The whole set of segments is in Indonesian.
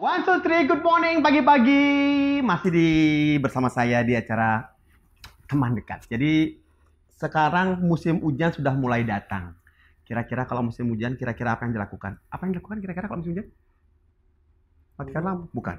One, two, three, good morning, pagi-pagi. Masih di bersama saya di acara teman dekat. Jadi sekarang musim hujan sudah mulai datang. Kira-kira kalau musim hujan, kira-kira apa yang dilakukan? Apa yang dilakukan kira-kira kalau musim hujan? Pakai lampu? Bukan.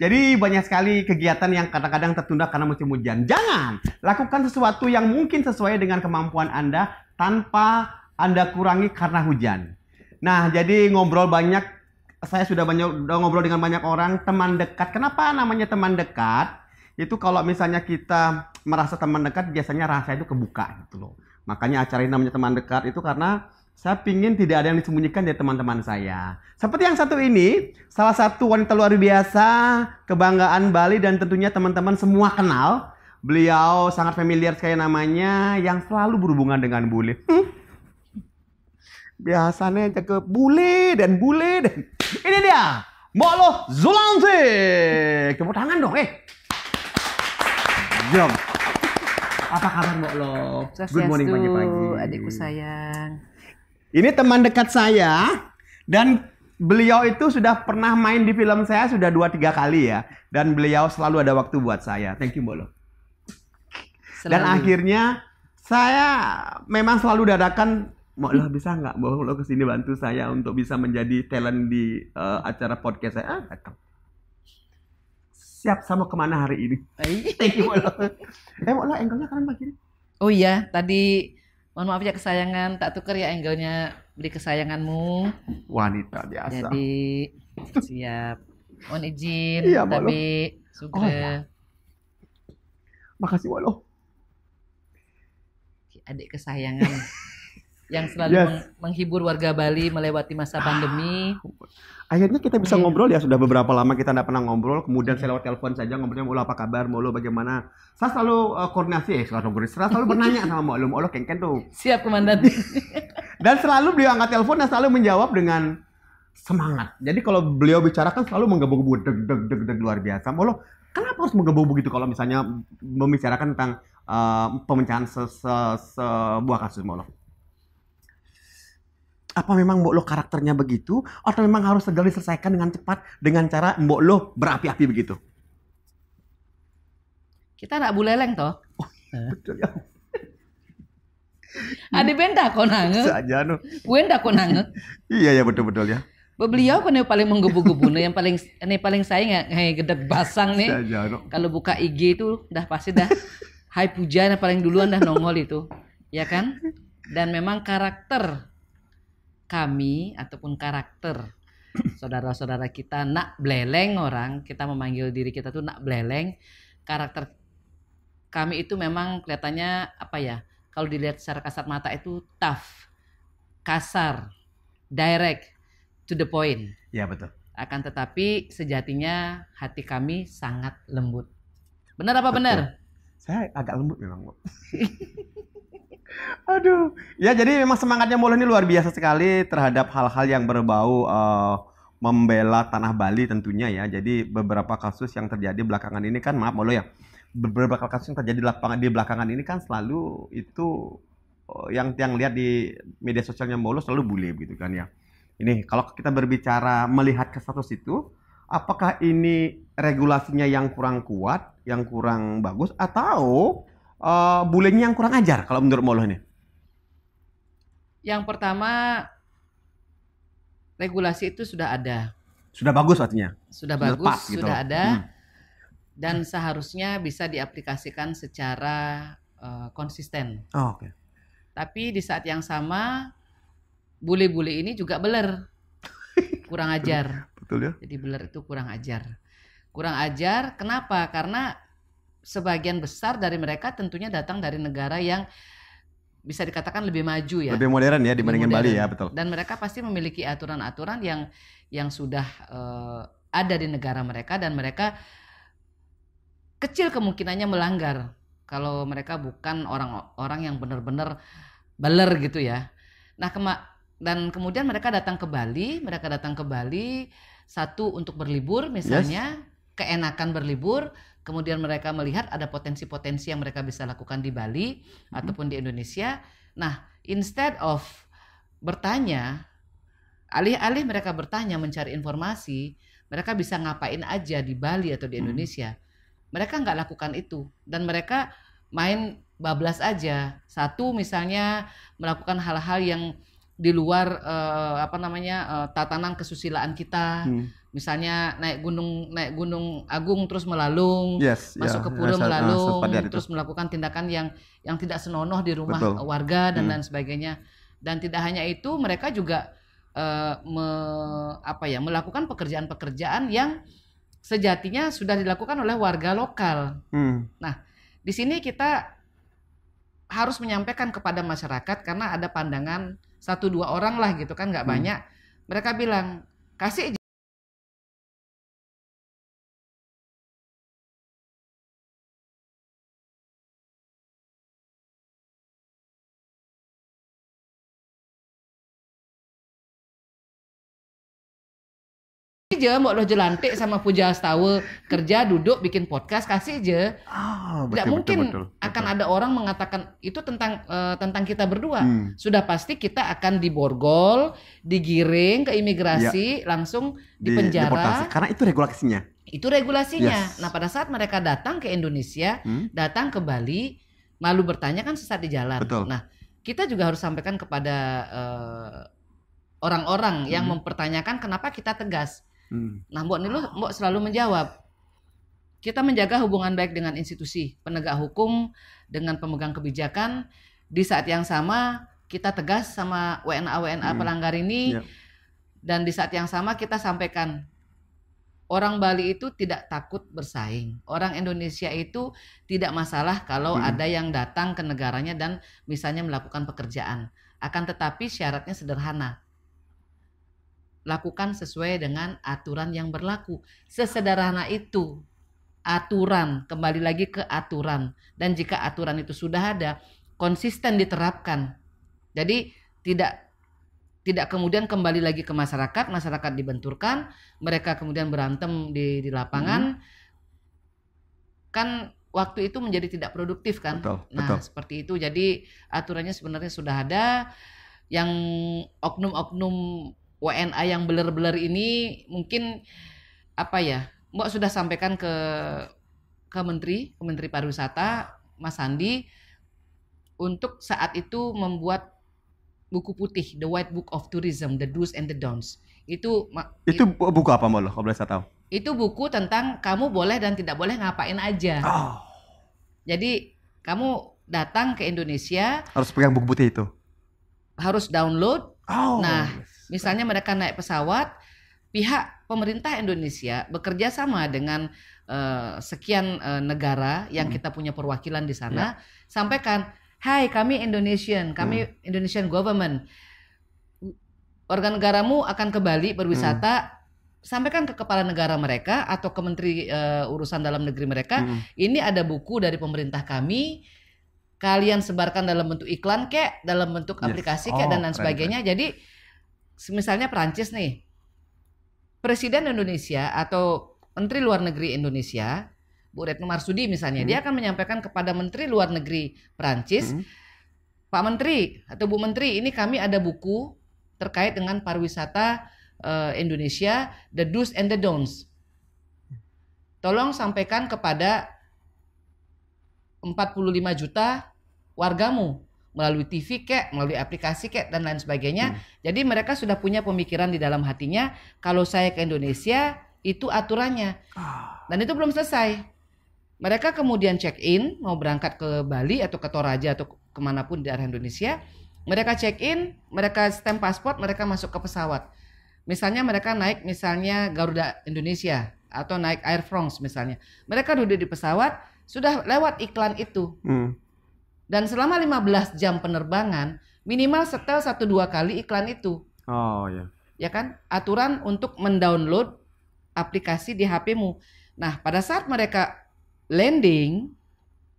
Jadi banyak sekali kegiatan yang kadang-kadang tertunda karena musim hujan. Jangan! Lakukan sesuatu yang mungkin sesuai dengan kemampuan Anda tanpa Anda kurangi karena hujan. Nah, jadi ngobrol banyak saya sudah banyak sudah ngobrol dengan banyak orang teman dekat. Kenapa namanya teman dekat? Itu kalau misalnya kita merasa teman dekat biasanya rasa itu kebuka gitu loh. Makanya acara ini namanya teman dekat itu karena saya pingin tidak ada yang disembunyikan dari teman-teman saya. Seperti yang satu ini, salah satu wanita luar biasa, kebanggaan Bali dan tentunya teman-teman semua kenal. Beliau sangat familiar sekali namanya yang selalu berhubungan dengan bule. Hmm biasanya cakep bule dan bule dan ini dia molo lo Zulangsi tangan dong eh jom apa kabar Mbok lo good morning ya, pagi-pagi adikku sayang ini teman dekat saya dan beliau itu sudah pernah main di film saya sudah dua tiga kali ya dan beliau selalu ada waktu buat saya thank you Mbok lo dan akhirnya saya memang selalu dadakan mau lo bisa nggak mau lo kesini bantu saya untuk bisa menjadi talent di uh, acara podcast saya ah, datang siap sama kemana hari ini thank you lo eh mau lo angle-nya kanan kiri oh iya tadi mohon maaf ya kesayangan tak tuker ya angle-nya beli kesayanganmu wanita biasa jadi siap mohon izin iya, tapi sudah oh, ya. makasih walo adik kesayangan yang hmm. selalu yes. menghibur warga Bali melewati masa ah. pandemi. Akhirnya kita bisa Akhirnya. ngobrol ya sudah beberapa lama kita tidak pernah ngobrol. Kemudian iya. saya lewat telepon saja ngobrolnya mau apa kabar, lo bagaimana. Saya selalu uh, koordinasi, eh, selalu koordinasi, selalu bertanya sama mau lo kengken tuh. Siap komandan. dan selalu beliau angkat telepon dan selalu menjawab dengan semangat. Jadi kalau beliau bicara kan selalu menggebu-gebu deg deg deg deg luar biasa. lo kenapa harus menggebu-gebu gitu kalau misalnya membicarakan tentang uh, eh, pemecahan se -se sebuah kasus mulu? Apa memang mbok lo karakternya begitu atau memang harus segera diselesaikan dengan cepat dengan cara mbok lo berapi-api begitu? Kita nak buleleng toh. Oh, betul ya. Ade benda kau nange. Saja no. Benda kau nange. iya, iya ya betul betul ya. Beliau kan yang paling menggebu-gebu yang paling ini paling saya nggak kayak gedek basang nih. Saja no. Kalau buka IG itu dah pasti dah Hai Puja yang paling duluan dah nongol itu, ya kan? Dan memang karakter kami ataupun karakter saudara-saudara kita nak beleleng orang kita memanggil diri kita tuh nak beleleng karakter kami itu memang kelihatannya apa ya kalau dilihat secara kasat mata itu tough kasar direct to the point ya betul akan tetapi sejatinya hati kami sangat lembut benar apa benar saya agak lembut memang Aduh. Ya jadi memang semangatnya Molo ini luar biasa sekali terhadap hal-hal yang berbau uh, membela tanah Bali tentunya ya. Jadi beberapa kasus yang terjadi belakangan ini kan maaf Molo ya. Beberapa kasus yang terjadi di lapangan di belakangan ini kan selalu itu uh, yang yang lihat di media sosialnya Molo selalu bule gitu kan ya. Ini kalau kita berbicara melihat ke status itu, apakah ini regulasinya yang kurang kuat, yang kurang bagus atau uh, bulenya yang kurang ajar kalau menurut Maulana ini? Yang pertama regulasi itu sudah ada. Sudah bagus artinya. Sudah, sudah bagus, lepas, gitu. sudah ada. Hmm. Dan seharusnya bisa diaplikasikan secara uh, konsisten. Oh, oke. Okay. Tapi di saat yang sama bule-bule ini juga beler. Kurang ajar. Betul ya. Jadi beler itu kurang ajar. Kurang ajar kenapa? Karena sebagian besar dari mereka tentunya datang dari negara yang bisa dikatakan lebih maju ya. Lebih modern ya dibandingin modern. Bali ya, betul. Dan mereka pasti memiliki aturan-aturan yang yang sudah uh, ada di negara mereka dan mereka kecil kemungkinannya melanggar kalau mereka bukan orang-orang yang benar-benar baler gitu ya. Nah, kema dan kemudian mereka datang ke Bali, mereka datang ke Bali satu untuk berlibur misalnya, yes. keenakan berlibur, kemudian mereka melihat ada potensi-potensi yang mereka bisa lakukan di Bali hmm. ataupun di Indonesia. Nah, instead of bertanya, alih-alih mereka bertanya mencari informasi, mereka bisa ngapain aja di Bali atau di Indonesia. Hmm. Mereka nggak lakukan itu dan mereka main bablas aja. Satu misalnya melakukan hal-hal yang di luar uh, apa namanya uh, tatanan kesusilaan kita. Hmm. Misalnya naik gunung naik gunung agung terus melalung, yes, ya, masuk yeah, ke ya, pura ah, melalung, uh, terus itu. melakukan tindakan yang yang tidak senonoh di rumah Betul. warga dan hmm. lain sebagainya. Dan tidak hanya itu, mereka juga uh, me, apa ya melakukan pekerjaan-pekerjaan yang sejatinya sudah dilakukan oleh warga lokal. Hmm. Nah, di sini kita harus menyampaikan kepada masyarakat karena ada pandangan satu dua orang lah gitu kan nggak hmm. banyak mereka bilang kasih je mau lo jelantik sama puja Astawa kerja duduk bikin podcast kasih je. Oh, ah, betul, Tidak mungkin betul, betul, akan ada orang mengatakan itu tentang uh, tentang kita berdua. Hmm. Sudah pasti kita akan diborgol, digiring ke imigrasi, ya. langsung di, penjara. Karena itu regulasinya. Itu regulasinya. Yes. Nah, pada saat mereka datang ke Indonesia, hmm? datang ke Bali, malu bertanya kan sesat di jalan. Betul. Nah, kita juga harus sampaikan kepada eh, orang-orang orang yang hmm. yang mempertanyakan kenapa kita tegas. Nah, Mbok Nilo Mbok selalu menjawab, kita menjaga hubungan baik dengan institusi, penegak hukum, dengan pemegang kebijakan. Di saat yang sama, kita tegas sama WNA-WNA hmm. pelanggar ini. yeah. Dan di saat yang sama kita sampaikan, orang Bali itu tidak takut bersaing. Orang Indonesia itu tidak masalah kalau hmm. ada yang datang ke negaranya dan misalnya melakukan pekerjaan. Akan tetapi syaratnya sederhana lakukan sesuai dengan aturan yang berlaku. Sesederhana itu aturan, kembali lagi ke aturan. Dan jika aturan itu sudah ada, konsisten diterapkan. Jadi tidak tidak kemudian kembali lagi ke masyarakat, masyarakat dibenturkan, mereka kemudian berantem di di lapangan. Hmm. Kan waktu itu menjadi tidak produktif kan? Betul, nah, betul. seperti itu. Jadi aturannya sebenarnya sudah ada yang oknum-oknum WNA yang beler-beler ini mungkin apa ya Mbak sudah sampaikan ke ke Menteri ke Menteri Pariwisata Mas Sandi untuk saat itu membuat buku putih The White Book of Tourism The Do's and the Don'ts itu itu buku apa Mbak kalau boleh saya tahu itu buku tentang kamu boleh dan tidak boleh ngapain aja oh. jadi kamu datang ke Indonesia harus pegang buku putih itu harus download oh. nah Misalnya mereka naik pesawat, pihak pemerintah Indonesia bekerja sama dengan uh, sekian uh, negara yang hmm. kita punya perwakilan di sana, ya. sampaikan, "Hai, kami Indonesian, kami hmm. Indonesian government. warga negaramu akan ke Bali berwisata." Hmm sampaikan ke kepala negara mereka atau ke menteri uh, urusan dalam negeri mereka hmm. ini ada buku dari pemerintah kami kalian sebarkan dalam bentuk iklan kek dalam bentuk yes. aplikasi kek oh, dan lain sebagainya right, right. jadi misalnya Prancis nih, Presiden Indonesia atau Menteri Luar Negeri Indonesia, Bu Retno Marsudi misalnya, hmm. dia akan menyampaikan kepada Menteri Luar Negeri Prancis, hmm. Pak Menteri atau Bu Menteri, ini kami ada buku terkait dengan pariwisata uh, Indonesia, The Do's and the Don'ts. Tolong sampaikan kepada 45 juta wargamu melalui TV kek, melalui aplikasi kek dan lain sebagainya. Hmm. Jadi mereka sudah punya pemikiran di dalam hatinya kalau saya ke Indonesia itu aturannya. Ah. Dan itu belum selesai. Mereka kemudian check in mau berangkat ke Bali atau ke Toraja atau kemanapun di arah Indonesia. Mereka check in, mereka stamp paspor, mereka masuk ke pesawat. Misalnya mereka naik misalnya Garuda Indonesia atau naik Air France misalnya. Mereka duduk di pesawat, sudah lewat iklan itu. Hmm. Dan selama 15 jam penerbangan, minimal setel satu dua kali iklan itu. Oh ya. Ya kan? Aturan untuk mendownload aplikasi di HP-mu. Nah, pada saat mereka landing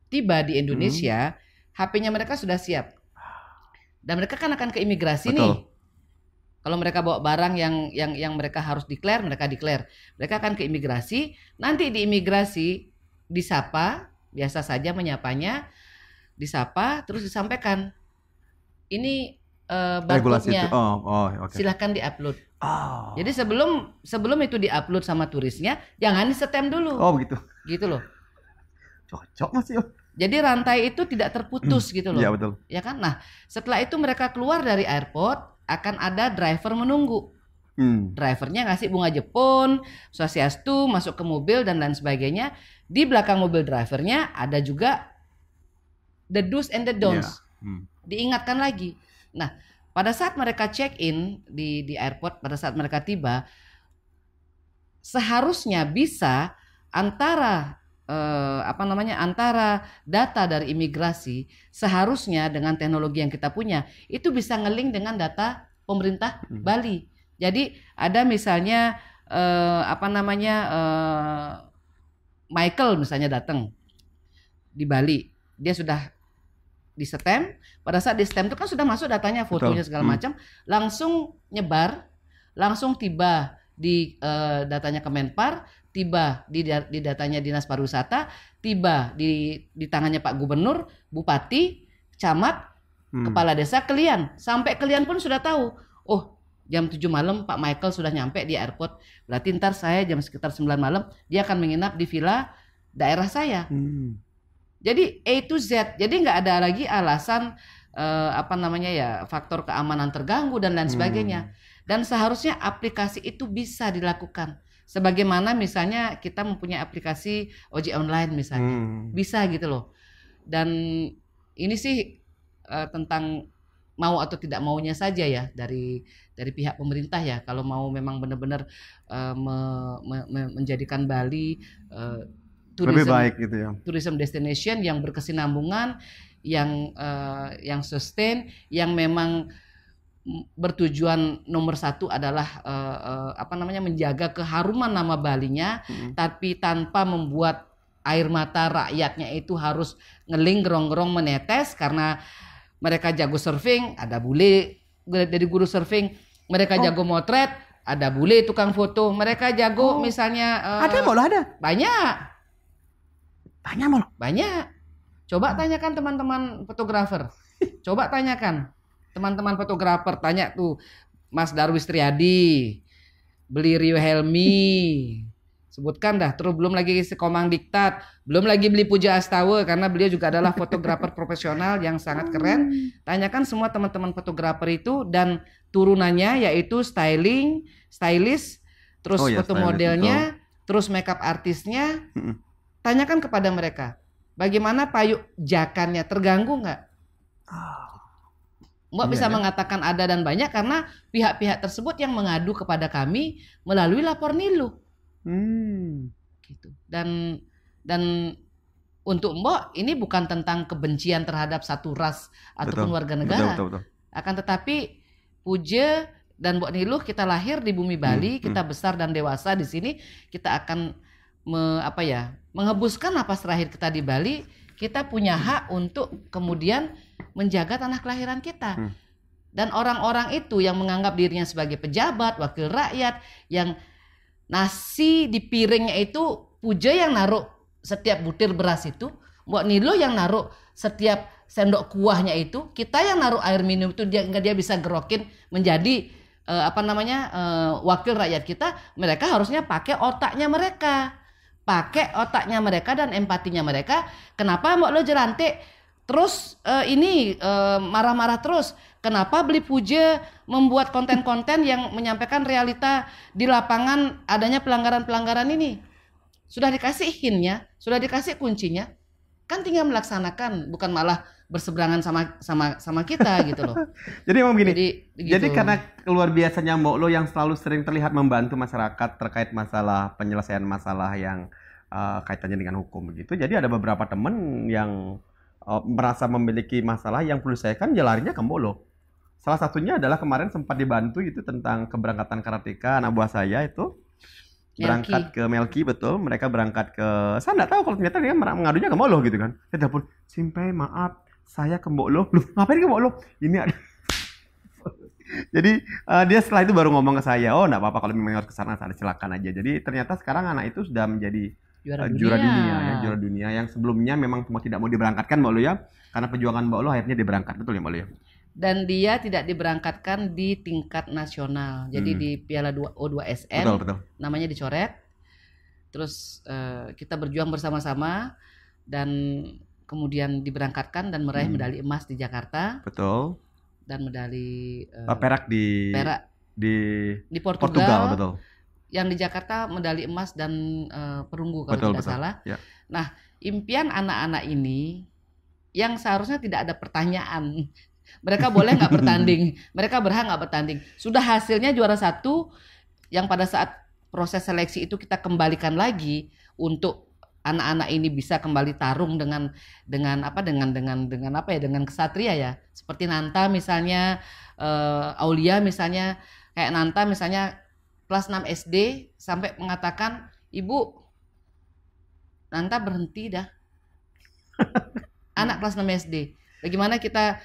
tiba di hmm. Indonesia, hmm. HP-nya mereka sudah siap. Dan mereka kan akan ke imigrasi Betul. nih. Kalau mereka bawa barang yang yang yang mereka harus declare, mereka declare. Mereka akan ke imigrasi. Nanti di imigrasi disapa, biasa saja menyapanya disapa terus disampaikan ini uh, Oh, oh, okay. Silahkan diupload. Oh. Jadi sebelum sebelum itu diupload sama turisnya, jangan di setem dulu. Oh, begitu. Gitu loh. Cocok masih. Jadi rantai itu tidak terputus hmm. gitu loh. ya betul. Ya kan? Nah, setelah itu mereka keluar dari airport akan ada driver menunggu. Hmm. Drivernya ngasih bunga Jepun, swastiastu, masuk ke mobil dan lain sebagainya. Di belakang mobil drivernya ada juga the do's and the don'ts. Yeah. Hmm. Diingatkan lagi. Nah, pada saat mereka check in di di airport, pada saat mereka tiba, seharusnya bisa antara eh, apa namanya antara data dari imigrasi seharusnya dengan teknologi yang kita punya itu bisa ngeling dengan data pemerintah hmm. Bali. Jadi ada misalnya eh, apa namanya eh, Michael misalnya datang di Bali, dia sudah di stem. Pada saat di stem itu kan sudah masuk datanya, fotonya segala hmm. macam, langsung nyebar, langsung tiba di uh, datanya Kemenpar, tiba di, di datanya Dinas Pariwisata, tiba di di tangannya Pak Gubernur, Bupati, Camat, hmm. Kepala Desa, kalian sampai kalian pun sudah tahu. Oh, jam 7 malam Pak Michael sudah nyampe di airport. Berarti ntar saya jam sekitar 9 malam dia akan menginap di villa daerah saya. Hmm. Jadi A to Z. Jadi nggak ada lagi alasan eh, apa namanya ya faktor keamanan terganggu dan lain hmm. sebagainya. Hmm. Dan seharusnya aplikasi itu bisa dilakukan. Sebagaimana misalnya kita mempunyai aplikasi ojek online misalnya, hmm. bisa gitu loh. Dan ini sih eh, tentang mau atau tidak maunya saja ya dari dari pihak pemerintah ya kalau mau memang benar-benar uh, me, me, menjadikan Bali uh, tourism, lebih baik gitu ya. Tourism destination yang berkesinambungan, yang uh, yang sustain, yang memang bertujuan nomor satu adalah uh, uh, apa namanya menjaga keharuman nama Balinya, hmm. tapi tanpa membuat air mata rakyatnya itu harus ngeling gerong-gerong menetes karena mereka jago surfing, ada bule dari guru surfing, mereka oh. jago motret, ada bule tukang foto, mereka jago oh. misalnya uh, ada malah ada banyak Tanya malu. Banyak. Coba tanyakan teman-teman fotografer. Coba tanyakan teman-teman fotografer. Tanya tuh Mas Darwis Triadi, beli Rio Helmi, sebutkan dah. Terus belum lagi Komang Diktat, belum lagi beli Puja Astawa karena beliau juga adalah fotografer profesional yang sangat ah. keren. Tanyakan semua teman-teman fotografer itu dan turunannya yaitu styling, stylist, terus oh, ya, foto modelnya, itu. terus makeup artisnya. Tanyakan kepada mereka, bagaimana payuk jakannya terganggu nggak? Ah. Mbak iya bisa ya? mengatakan ada dan banyak karena pihak-pihak tersebut yang mengadu kepada kami melalui lapor Nilu. Hmm. Gitu. Dan dan untuk Mbok ini bukan tentang kebencian terhadap satu ras ataupun betul, warga negara. Betul, betul, betul. Akan tetapi Puja dan Mbok nilu kita lahir di bumi Bali, hmm, kita hmm. besar dan dewasa di sini, kita akan me, apa ya menghembuskan napas terakhir kita di Bali kita punya hmm. hak untuk kemudian menjaga tanah kelahiran kita hmm. dan orang-orang itu yang menganggap dirinya sebagai pejabat wakil rakyat yang nasi di piringnya itu puja yang naruh setiap butir beras itu buat Nilo yang naruh setiap sendok kuahnya itu kita yang naruh air minum itu dia nggak dia bisa gerokin menjadi eh, apa namanya eh, wakil rakyat kita mereka harusnya pakai otaknya mereka pakai otaknya mereka dan empatinya mereka kenapa mau lo jelante terus uh, ini marah eh, marah-marah terus kenapa beli puja membuat konten-konten yang menyampaikan realita di lapangan adanya pelanggaran-pelanggaran ini sudah dikasih hinnya sudah dikasih kuncinya kan tinggal melaksanakan bukan malah berseberangan sama sama sama kita gitu loh. jadi emang gini. Jadi, gitu. jadi karena luar biasanya Mbok lo yang selalu sering terlihat membantu masyarakat terkait masalah penyelesaian masalah yang uh, kaitannya dengan hukum begitu. Jadi ada beberapa temen yang uh, merasa memiliki masalah yang perlu saya kan jalarnya ya ke Mbok lo. Salah satunya adalah kemarin sempat dibantu itu tentang keberangkatan Karatika anak buah saya itu berangkat Melky. ke Melki betul mereka berangkat ke saya nggak tahu kalau ternyata dia mengadunya ke Molo gitu kan saya telepon Simpe maaf saya ke Mbok Lo. Loh, ngapain ke Mbok Lo? Ini ada. Jadi uh, dia setelah itu baru ngomong ke saya, oh enggak apa-apa kalau memang harus kesana sana, silakan aja. Jadi ternyata sekarang anak itu sudah menjadi juara, eh, dunia. juara dunia, ya, juara dunia yang sebelumnya memang cuma tidak mau diberangkatkan Mbak Lo ya, karena perjuangan Mbak Lo akhirnya diberangkat betul ya Mbak Lo ya. Dan dia tidak diberangkatkan di tingkat nasional, jadi hmm. di Piala 2 O2SN, betul, betul. namanya dicoret. Terus uh, kita berjuang bersama-sama dan kemudian diberangkatkan dan meraih hmm. medali emas di Jakarta. Betul. Dan medali uh, perak di perak di di Portugal, Portugal betul. Yang di Jakarta medali emas dan uh, perunggu kalau betul, tidak betul. salah. Ya. Nah, impian anak-anak ini yang seharusnya tidak ada pertanyaan. Mereka boleh nggak bertanding, mereka berhak nggak bertanding. Sudah hasilnya juara satu, yang pada saat proses seleksi itu kita kembalikan lagi untuk anak-anak ini bisa kembali tarung dengan dengan apa dengan dengan dengan apa ya dengan kesatria ya seperti Nanta misalnya uh, Aulia misalnya kayak Nanta misalnya kelas 6 SD sampai mengatakan ibu Nanta berhenti dah anak kelas 6 SD bagaimana kita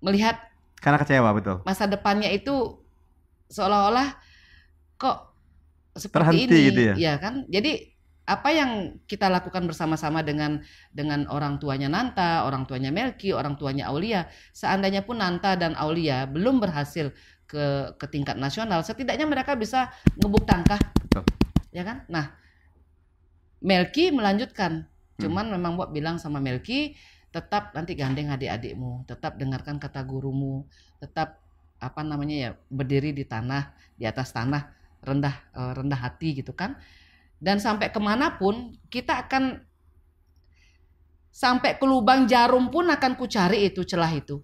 melihat karena kecewa betul masa depannya itu seolah-olah kok seperti Terhenti ini gitu ya? ya kan jadi apa yang kita lakukan bersama-sama dengan dengan orang tuanya Nanta, orang tuanya Melki, orang tuanya Aulia, seandainya pun Nanta dan Aulia belum berhasil ke ke tingkat nasional, setidaknya mereka bisa ngebuk tangkah. Betul. Ya kan? Nah, Melki melanjutkan. Hmm. Cuman memang buat bilang sama Melki tetap nanti gandeng adik-adikmu, tetap dengarkan kata gurumu, tetap apa namanya ya berdiri di tanah, di atas tanah rendah eh, rendah hati gitu kan dan sampai kemanapun kita akan sampai ke lubang jarum pun akan kucari itu celah itu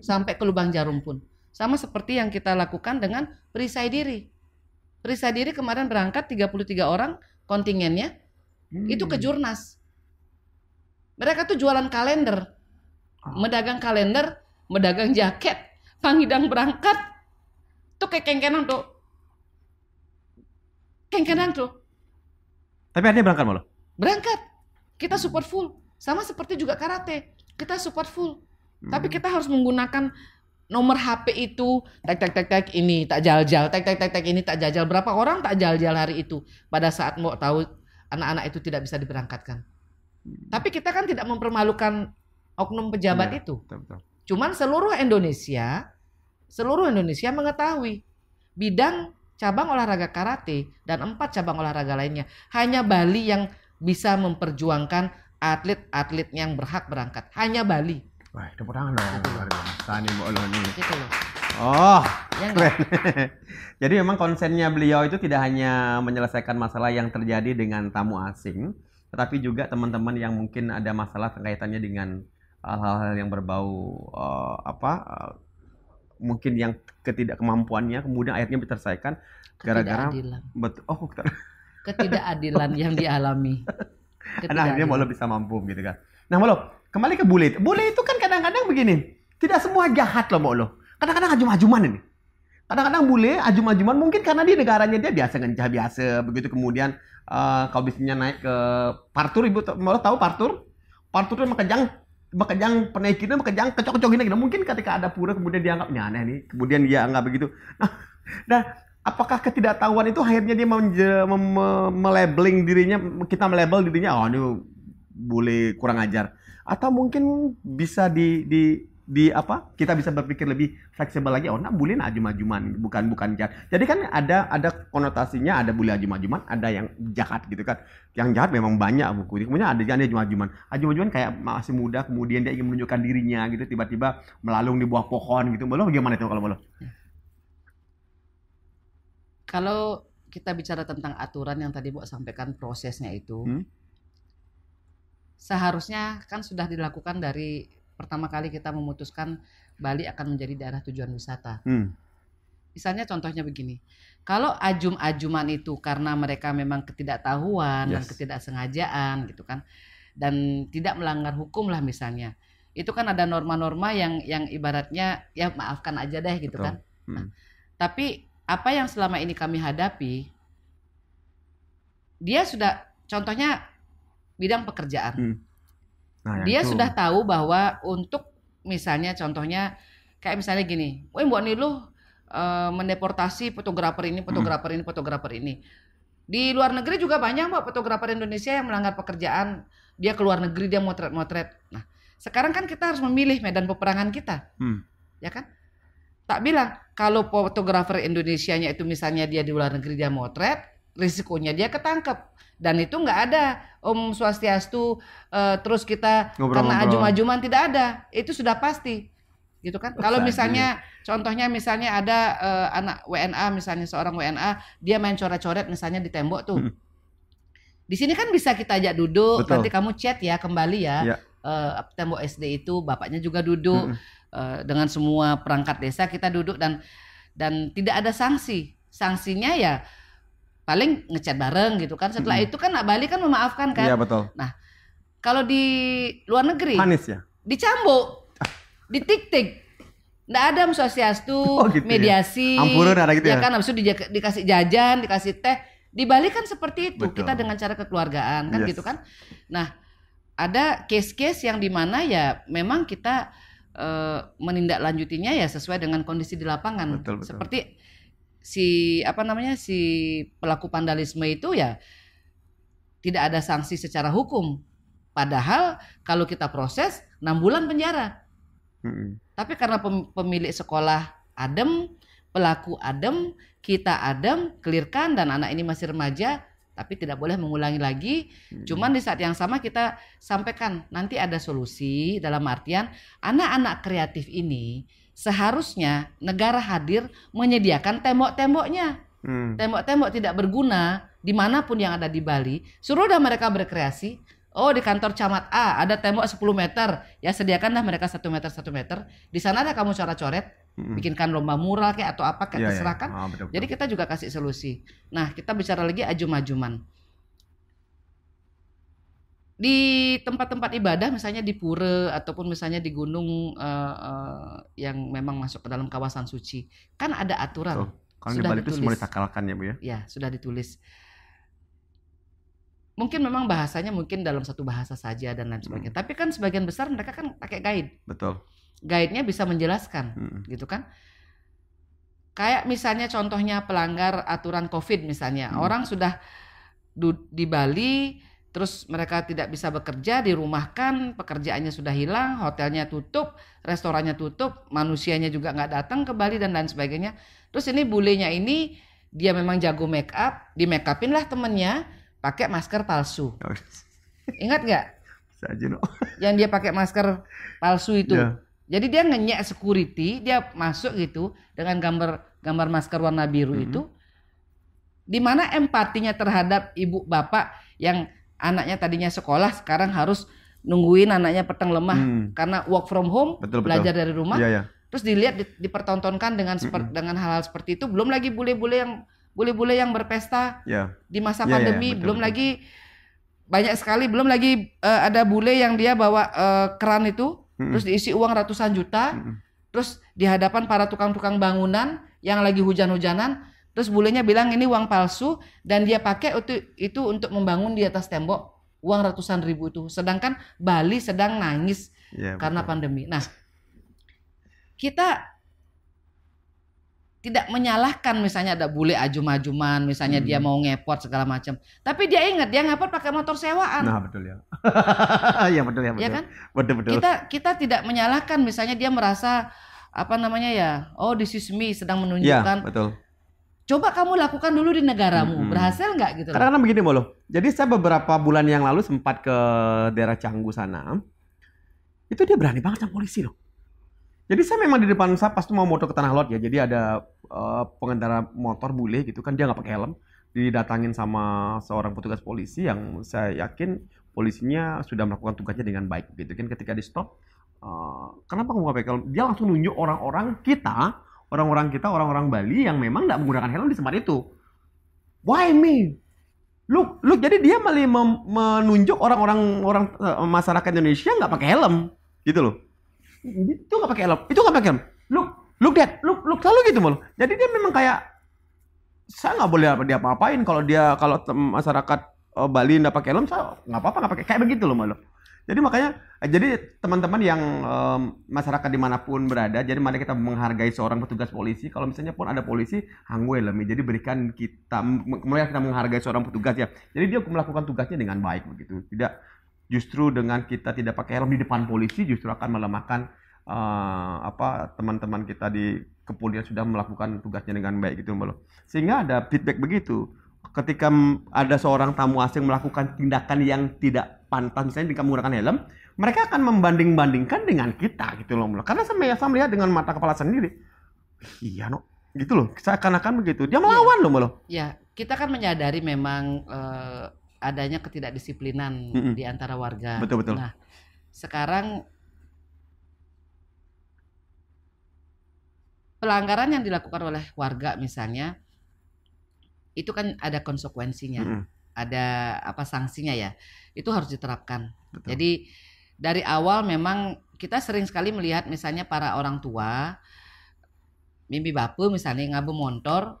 sampai ke lubang jarum pun sama seperti yang kita lakukan dengan perisai diri perisai diri kemarin berangkat 33 orang kontingennya hmm. itu ke jurnas mereka tuh jualan kalender ah. medagang kalender medagang jaket pangidang berangkat tuh kayak kengkenan tuh kengkenan tuh tapi akhirnya berangkat malah. Berangkat. Kita support full. Sama seperti juga karate. Kita support full. Hmm. Tapi kita harus menggunakan nomor HP itu tek tek tek tek ini tak jal-jal tek tek tek tek ini tak jal-jal berapa orang tak jal-jal hari itu pada saat mau tahu anak-anak itu tidak bisa diberangkatkan. Hmm. Tapi kita kan tidak mempermalukan oknum pejabat ya, itu. Betul, betul. Cuman seluruh Indonesia seluruh Indonesia mengetahui bidang cabang olahraga karate dan empat cabang olahraga lainnya. Hanya Bali yang bisa memperjuangkan atlet-atlet yang berhak berangkat. Hanya Bali. Wah, tepuk tangan dong. Tani Bu ini. Gitu, gitu Oh, ya, keren. Jadi memang konsennya beliau itu tidak hanya menyelesaikan masalah yang terjadi dengan tamu asing, tetapi juga teman-teman yang mungkin ada masalah kaitannya dengan hal-hal yang berbau uh, apa uh, mungkin yang ketidakmampuannya kemudian akhirnya diselesaikan gara-gara betul oh ketidakadilan yang dialami. Ketidakadilan. Nah, akhirnya malah bisa mampu gitu kan. Nah, malah kembali ke bule. Bule itu kan kadang-kadang begini. Tidak semua jahat loh, malah Kadang-kadang ajum-ajuman ini. Kadang-kadang bule ajum-ajuman mungkin karena di negaranya dia biasa ngejah biasa. Begitu kemudian uh, eh, kau bisanya naik ke partur, ibu malah tahu partur? Partur itu memang kejang bekejang kita bekejang kecok-kecok gini, nah, gini mungkin ketika ada pura kemudian dianggapnya aneh nih kemudian dia anggap begitu nah dan nah, apakah ketidaktahuan itu akhirnya dia menje, mem, melabeling dirinya kita melabel dirinya oh ini boleh kurang ajar atau mungkin bisa di, di di apa kita bisa berpikir lebih fleksibel lagi oh nah bully ajum-ajuman bukan bukan jahat jadi kan ada ada konotasinya ada bully aju ajuman ada yang jahat gitu kan yang jahat memang banyak buku ini kemudian ada yang ajum-ajuman aju ajuman kayak masih muda kemudian dia ingin menunjukkan dirinya gitu tiba-tiba melalung di buah pohon gitu belum bagaimana itu kalau belum kalau kita bicara tentang aturan yang tadi Bu sampaikan prosesnya itu hmm? seharusnya kan sudah dilakukan dari pertama kali kita memutuskan Bali akan menjadi daerah tujuan wisata. Hmm. Misalnya contohnya begini, kalau ajum-ajuman itu karena mereka memang ketidaktahuan yes. dan ketidaksengajaan gitu kan, dan tidak melanggar hukum lah misalnya, itu kan ada norma-norma yang yang ibaratnya ya maafkan aja deh gitu Betul. kan. Hmm. Nah, tapi apa yang selama ini kami hadapi, dia sudah contohnya bidang pekerjaan. Hmm Nah, dia itu. sudah tahu bahwa untuk misalnya contohnya kayak misalnya gini, "Woi, Mbak lu uh, eh, mendeportasi fotografer ini, fotografer ini, fotografer ini." Di luar negeri juga banyak Mbak fotografer Indonesia yang melanggar pekerjaan. Dia ke luar negeri dia motret-motret. Nah, sekarang kan kita harus memilih medan peperangan kita. Hmm. Ya kan? Tak bilang kalau fotografer Indonesianya itu misalnya dia di luar negeri dia motret, risikonya dia ketangkep dan itu nggak ada Om Swastiastu uh, terus kita ngobrol, karena ajum-ajuman tidak ada itu sudah pasti gitu kan kalau misalnya contohnya misalnya ada uh, anak WNA misalnya seorang WNA dia main coret-coret misalnya di tembok tuh hmm. di sini kan bisa kita ajak duduk Betul. nanti kamu chat ya kembali ya, ya. Uh, tembok SD itu bapaknya juga duduk uh, dengan semua perangkat desa kita duduk dan dan tidak ada sanksi sanksinya ya paling ngechat bareng gitu kan setelah hmm. itu kan nak balik kan memaafkan kan iya betul nah kalau di luar negeri manis ya dicambuk ditik-tik Nggak ada swastiastu, oh, gitu ya. mediasi, ya? ada gitu iya ya, kan habis itu di, dikasih jajan, dikasih teh, dibalikan kan seperti itu Betul. kita dengan cara kekeluargaan kan yes. gitu kan nah ada case-case yang dimana ya memang kita e, menindaklanjutinya ya sesuai dengan kondisi di lapangan betul, betul. seperti si apa namanya si pelaku vandalisme itu ya tidak ada sanksi secara hukum. Padahal kalau kita proses 6 bulan penjara. -hmm. Tapi karena pemilik sekolah adem, pelaku adem, kita adem, clearkan dan anak ini masih remaja, tapi tidak boleh mengulangi lagi. Hmm. Cuman di saat yang sama kita sampaikan nanti ada solusi dalam artian anak-anak kreatif ini seharusnya negara hadir menyediakan tembok-temboknya. Hmm. Tembok-tembok tidak berguna dimanapun yang ada di Bali. Suruh dah mereka berkreasi. Oh di kantor camat A ada tembok 10 meter. Ya sediakanlah mereka satu meter satu meter. Di sana ada kamu coret-coret. Hmm. Bikinkan lomba mural kayak atau apa kayak yeah, terserah yeah. Oh, Jadi kita juga kasih solusi. Nah kita bicara lagi ajum-ajuman di tempat-tempat ibadah misalnya di pura ataupun misalnya di gunung uh, uh, yang memang masuk ke dalam kawasan suci kan ada aturan. so, kalau di Bali itu semua ya Bu ya? Ya sudah ditulis. Mungkin memang bahasanya mungkin dalam satu bahasa saja dan lain sebagainya. Hmm. Tapi kan sebagian besar mereka kan pakai guide. Betul. Guide-nya bisa menjelaskan, hmm. gitu kan? Kayak misalnya contohnya pelanggar aturan COVID misalnya, hmm. orang sudah di Bali terus mereka tidak bisa bekerja, dirumahkan, pekerjaannya sudah hilang, hotelnya tutup, restorannya tutup, manusianya juga nggak datang ke Bali dan lain sebagainya. Terus ini bulenya ini dia memang jago make up, di make upin lah temennya pakai masker palsu. Ingat nggak? Yang dia pakai masker palsu itu. Yeah. Jadi dia ngenyek security, dia masuk gitu dengan gambar gambar masker warna biru mm -hmm. itu. Di mana empatinya terhadap ibu bapak yang anaknya tadinya sekolah sekarang harus nungguin anaknya petang lemah hmm. karena work from home betul, belajar dari rumah ya, ya. terus dilihat di, dipertontonkan dengan hmm, seper, hmm. dengan hal-hal seperti itu belum lagi bule-bule yang bule-bule yang berpesta ya. di masa ya, pandemi ya, betul, belum betul. lagi banyak sekali belum lagi uh, ada bule yang dia bawa uh, keran itu hmm, hmm. terus diisi uang ratusan juta hmm, hmm. terus di hadapan para tukang-tukang bangunan yang lagi hujan-hujanan Terus bulenya bilang ini uang palsu dan dia pakai itu, itu untuk membangun di atas tembok uang ratusan ribu itu. Sedangkan Bali sedang nangis ya, karena betul. pandemi. Nah, kita tidak menyalahkan misalnya ada bule ajum-ajuman, misalnya hmm. dia mau ngepot segala macam. Tapi dia ingat dia ngepot pakai motor sewaan. Nah, betul ya. ya betul ya, iya betul. Ya kan? Betul betul. Kita kita tidak menyalahkan misalnya dia merasa apa namanya ya? Oh, this is me sedang menunjukkan ya, betul Coba kamu lakukan dulu di negaramu, hmm. berhasil nggak gitu? Karena, kan begini loh. jadi saya beberapa bulan yang lalu sempat ke daerah Canggu sana, itu dia berani banget sama polisi loh. Jadi saya memang di depan saya pas itu mau motor ke Tanah Lot ya, jadi ada uh, pengendara motor bule gitu kan dia nggak pakai helm, didatangin sama seorang petugas polisi yang saya yakin polisinya sudah melakukan tugasnya dengan baik gitu kan ketika di stop, uh, kenapa kamu nggak pakai helm? Dia langsung nunjuk orang-orang kita orang-orang kita orang-orang Bali yang memang tidak menggunakan helm di tempat itu why me Look, look, jadi dia malah menunjuk orang-orang orang eh, masyarakat Indonesia nggak pakai helm gitu loh itu nggak pakai helm itu nggak pakai helm Look, look that look look selalu gitu malu jadi dia memang kayak saya nggak boleh dia apa-apain kalau dia kalau masyarakat eh, Bali nggak pakai helm saya nggak apa-apa nggak pakai kayak begitu loh malu jadi makanya jadi teman-teman yang um, masyarakat dimanapun berada, jadi mari kita menghargai seorang petugas polisi. Kalau misalnya pun ada polisi, hangwe lemi. Jadi berikan kita, mulai kita menghargai seorang petugas ya. Jadi dia melakukan tugasnya dengan baik begitu. Tidak justru dengan kita tidak pakai helm di depan polisi, justru akan melemahkan uh, apa teman-teman kita di kepolisian sudah melakukan tugasnya dengan baik gitu loh. Sehingga ada feedback begitu ketika ada seorang tamu asing melakukan tindakan yang tidak pantas misalnya dengan menggunakan helm mereka akan membanding-bandingkan dengan kita gitu loh karena saya, saya melihat dengan mata kepala sendiri iya no gitu loh seakan-akan begitu dia melawan ya. loh loh ya kita kan menyadari memang uh, adanya ketidakdisiplinan mm -mm. di antara warga betul betul nah sekarang pelanggaran yang dilakukan oleh warga misalnya itu kan ada konsekuensinya, -hmm. ada apa sanksinya ya. Itu harus diterapkan. Betul. Jadi dari awal memang kita sering sekali melihat misalnya para orang tua mimpi bapu misalnya ngabu motor,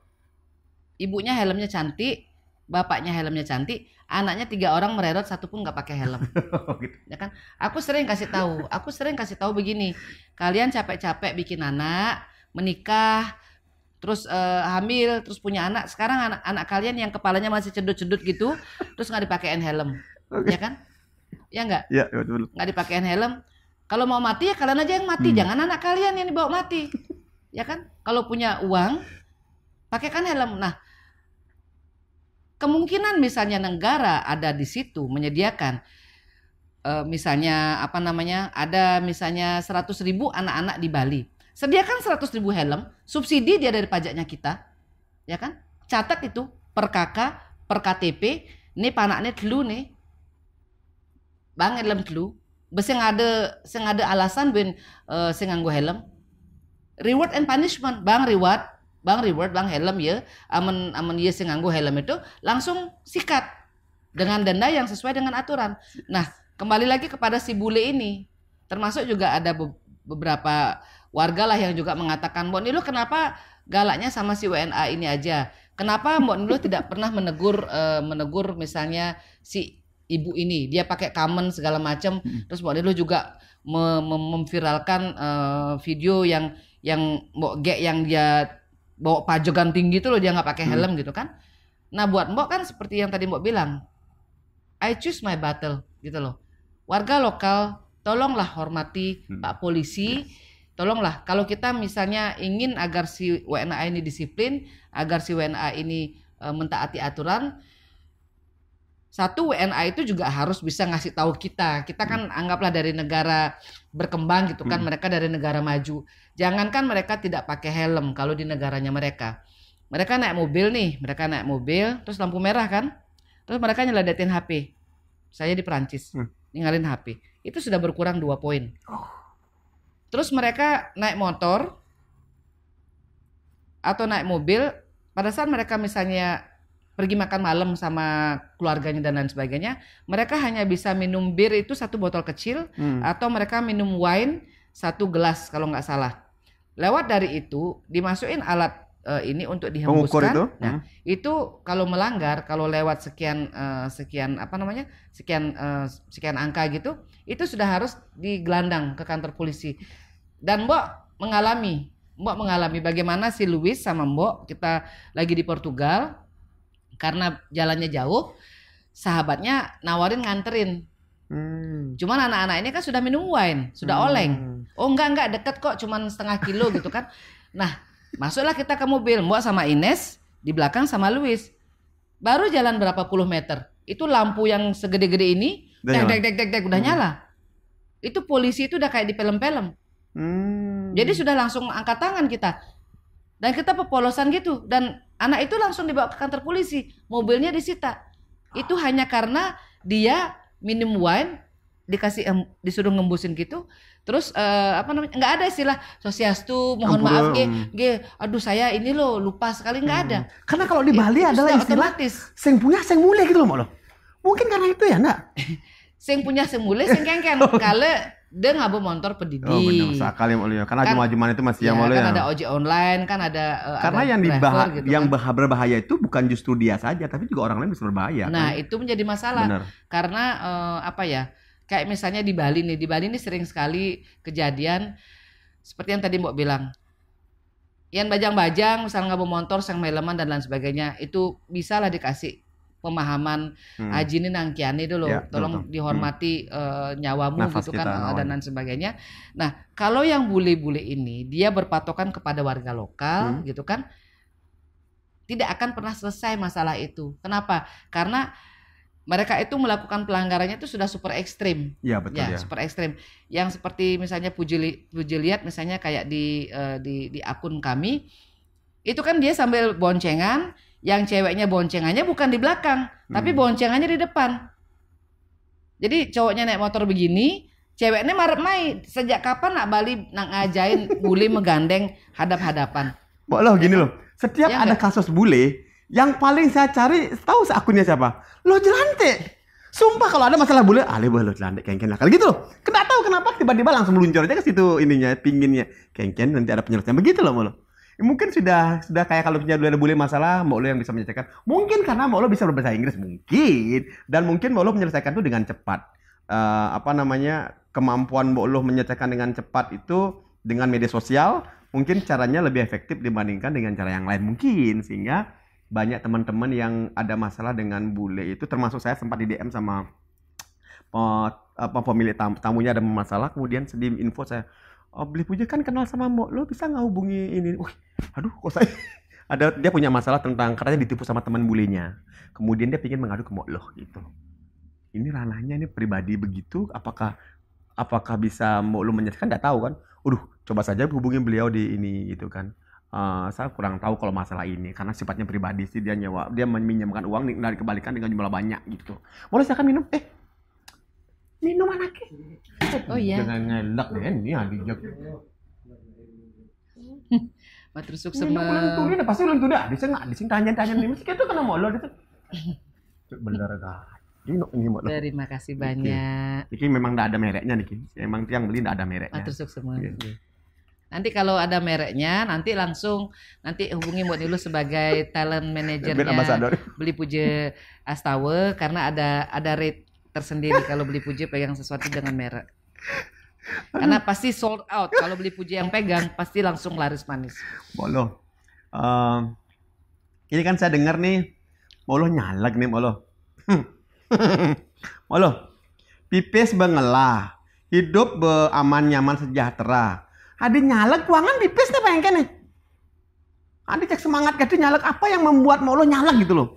ibunya helmnya cantik bapaknya helmnya cantik anaknya tiga orang mererot satu pun nggak pakai helm oh, gitu. ya kan aku sering kasih tahu aku sering kasih tahu begini kalian capek-capek bikin anak menikah terus uh, hamil, terus punya anak. Sekarang anak-anak kalian yang kepalanya masih cedut-cedut gitu, terus nggak dipakein helm, okay. ya kan? Ya nggak? Ya, ya betul. Nggak dipakein helm. Kalau mau mati ya kalian aja yang mati, hmm. jangan anak kalian yang dibawa mati, ya kan? Kalau punya uang, pakaikan helm. Nah, kemungkinan misalnya negara ada di situ menyediakan uh, misalnya apa namanya ada misalnya seratus ribu anak-anak di Bali Sediakan 100 ribu helm, subsidi dia dari pajaknya kita, ya kan? Catat itu per KK, per KTP, ini panaknya telu nih. Bang helm telu, beseng ada sing ada alasan ben uh, eh, sing anggo helm. Reward and punishment, bang reward, bang reward, bang helm ya, aman aman ya sing anggo helm itu langsung sikat dengan denda yang sesuai dengan aturan. Nah, kembali lagi kepada si bule ini, termasuk juga ada beberapa warga lah yang juga mengatakan Mbak Nilo kenapa galaknya sama si WNA ini aja kenapa Mbak Nilo tidak pernah menegur uh, menegur misalnya si ibu ini dia pakai kamen segala macam hmm. terus Mbak Nilo juga mem memviralkan uh, video yang yang Mbok Gek yang dia bawa pajogan tinggi itu loh dia nggak pakai hmm. helm hmm. gitu kan nah buat Mbok kan seperti yang tadi Mbok bilang I choose my battle gitu loh warga lokal tolonglah hormati hmm. Pak polisi Yes tolonglah kalau kita misalnya ingin agar si WNA ini disiplin, agar si WNA ini e, mentaati aturan, satu WNA itu juga harus bisa ngasih tahu kita. Kita kan hmm. anggaplah dari negara berkembang gitu kan, hmm. mereka dari negara maju. Jangankan mereka tidak pakai helm kalau di negaranya mereka. Mereka naik mobil nih, mereka naik mobil, terus lampu merah kan, terus mereka nyeladatin HP. Saya di Perancis, hmm. ninggalin HP. Itu sudah berkurang dua poin. Oh Terus mereka naik motor atau naik mobil pada saat mereka misalnya pergi makan malam sama keluarganya dan lain sebagainya, mereka hanya bisa minum bir itu satu botol kecil hmm. atau mereka minum wine satu gelas kalau nggak salah. Lewat dari itu dimasukin alat uh, ini untuk dihembuskan. itu? Nah, hmm. itu kalau melanggar, kalau lewat sekian uh, sekian apa namanya? sekian uh, sekian angka gitu, itu sudah harus digelandang ke kantor polisi. Dan Mbok mengalami, Mbok mengalami bagaimana si Luis sama Mbok kita lagi di Portugal karena jalannya jauh, sahabatnya nawarin nganterin. Hmm. Cuman anak-anak ini kan sudah minum wine, sudah hmm. oleng. Oh enggak enggak deket kok, cuman setengah kilo gitu kan. Nah Masuklah kita ke mobil, Mbak sama Ines, di belakang sama Luis. Baru jalan berapa puluh meter, itu lampu yang segede-gede ini, dek dek dek dek dek udah hmm. nyala. Itu polisi itu udah kayak di film-film. Hmm. Jadi sudah langsung angkat tangan kita. Dan kita pepolosan gitu dan anak itu langsung dibawa ke kantor polisi, mobilnya disita. Itu hanya karena dia minum wine dikasih em, disuruh ngembusin gitu terus uh, apa namanya nggak ada istilah tuh mohon Ampura, maaf ge, mm. ge aduh saya ini loh lupa sekali nggak mm. ada karena kalau di Bali ya, adalah istilah otomatis. sing punya sing mulai gitu loh mungkin karena itu ya nak sing punya sing mulai sing kengken kalau dia nggak bawa motor pedidi. Oh, oh benar, sekali mulia. Ya. Karena Karena kan, cuman itu masih ya, yang mau Kan ya. ada ojek online, kan ada. Eh, karena ada yang dibahas, gitu yang kan. berbahaya itu bukan justru dia saja, tapi juga orang lain bisa berbahaya. Nah kan? itu menjadi masalah. Benar. Karena uh, apa ya? Kayak misalnya di Bali nih, di Bali ini sering sekali kejadian seperti yang tadi Mbok bilang. Yang bajang-bajang, misalnya nggak mau motor, sang meleman dan lain sebagainya, itu bisa lah dikasih pemahaman hmm. ini nangkiani dulu, ya, tolong betul. dihormati hmm. uh, nyawamu Nafas gitu kan kita, eh, dan lain sebagainya. Nah, kalau yang bule-bule ini dia berpatokan kepada warga lokal hmm. gitu kan, tidak akan pernah selesai masalah itu. Kenapa? Karena mereka itu melakukan pelanggarannya itu sudah super ekstrim. Iya betul ya, ya. Super ekstrim. Yang seperti misalnya puji, puji lihat misalnya kayak di uh, di di akun kami itu kan dia sambil boncengan, yang ceweknya boncengannya bukan di belakang, hmm. tapi boncengannya di depan. Jadi cowoknya naik motor begini, ceweknya marah mai. Sejak kapan nak Bali nak ngajain bule megandeng hadap-hadapan? Boleh gini ya. loh. Setiap ya, ada enggak? kasus bule, yang paling saya cari tahu akunnya siapa? Lo Jelante. Sumpah kalau ada masalah bule, ale boleh ah, lo Jelante kengken kalau gitu loh. Kena tahu kenapa tiba-tiba langsung meluncur aja ke situ ininya, pinginnya. Kengken nanti ada penyelesaian begitu loh lo. Ya, mungkin sudah sudah kayak kalau punya ada bule masalah, mau lo yang bisa menyelesaikan. Mungkin karena mau lo bisa berbahasa Inggris mungkin dan mungkin mau lo menyelesaikan itu dengan cepat. Uh, apa namanya kemampuan mau lo menyelesaikan dengan cepat itu dengan media sosial mungkin caranya lebih efektif dibandingkan dengan cara yang lain mungkin sehingga banyak teman-teman yang ada masalah dengan bule itu termasuk saya sempat di DM sama apa eh, pemilik tam tamunya ada masalah kemudian sedih info saya oh beli puja kan kenal sama mbok lo bisa nggak hubungi ini Wih, aduh kok saya ada dia punya masalah tentang katanya ditipu sama teman bulenya kemudian dia ingin mengadu ke mbok lo gitu ini ranahnya ini pribadi begitu apakah apakah bisa mbok lo menyelesaikan nggak tahu kan aduh coba saja hubungi beliau di ini gitu kan Uh, saya kurang tahu kalau masalah ini karena sifatnya pribadi sih dia nyewa dia meminjamkan uang dari kebalikan dengan jumlah banyak gitu boleh saya kan minum eh minum anaknya oh iya jangan ngelak deh ini adijak ya, Matur sukses. Ini udah pasti ulang tunda dah. nggak? Bisa tanya-tanya nih. Mesti kita gitu kena molor itu. Bener gak? ini mau Terima kasih banyak. Ini memang tidak ada mereknya nih, memang tiang beli tidak ada mereknya. Terus sukses. Yeah. Iya. Nanti kalau ada mereknya, nanti langsung nanti hubungi buat Nilu sebagai talent manajernya beli puja Astawa karena ada ada rate tersendiri kalau beli puja pegang sesuatu dengan merek. Karena pasti sold out. Kalau beli puja yang pegang pasti langsung laris manis. Bolo. Uh, ehm, ini kan saya dengar nih, Bolo nyalak nih Bolo. Bolo, pipis bengelah, hidup aman nyaman sejahtera ada nyalek keuangan pipis nih pengen kene. Ada cek semangat kadi nyalek apa yang membuat mau lo nyalek gitu loh.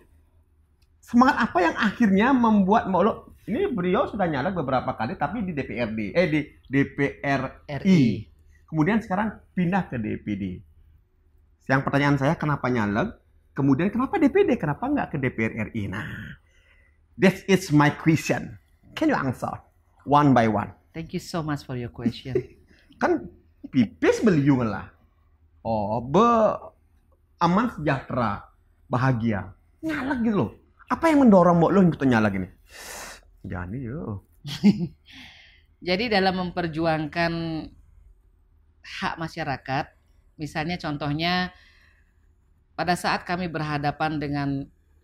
Semangat apa yang akhirnya membuat mau lo ini beliau sudah nyalek beberapa kali tapi di DPRD eh di DPR RI. Kemudian sekarang pindah ke DPD. Yang pertanyaan saya kenapa nyalek? Kemudian kenapa DPD? Kenapa nggak ke DPR RI? Nah, this is my question. Can you answer one by one? Thank you so much for your question. kan pipis beliung lah. Oh, be aman sejahtera, bahagia. Nyalak gitu loh. Apa yang mendorong mbok lo untuk nyalak ini? nih, yo. Jadi dalam memperjuangkan hak masyarakat, misalnya contohnya pada saat kami berhadapan dengan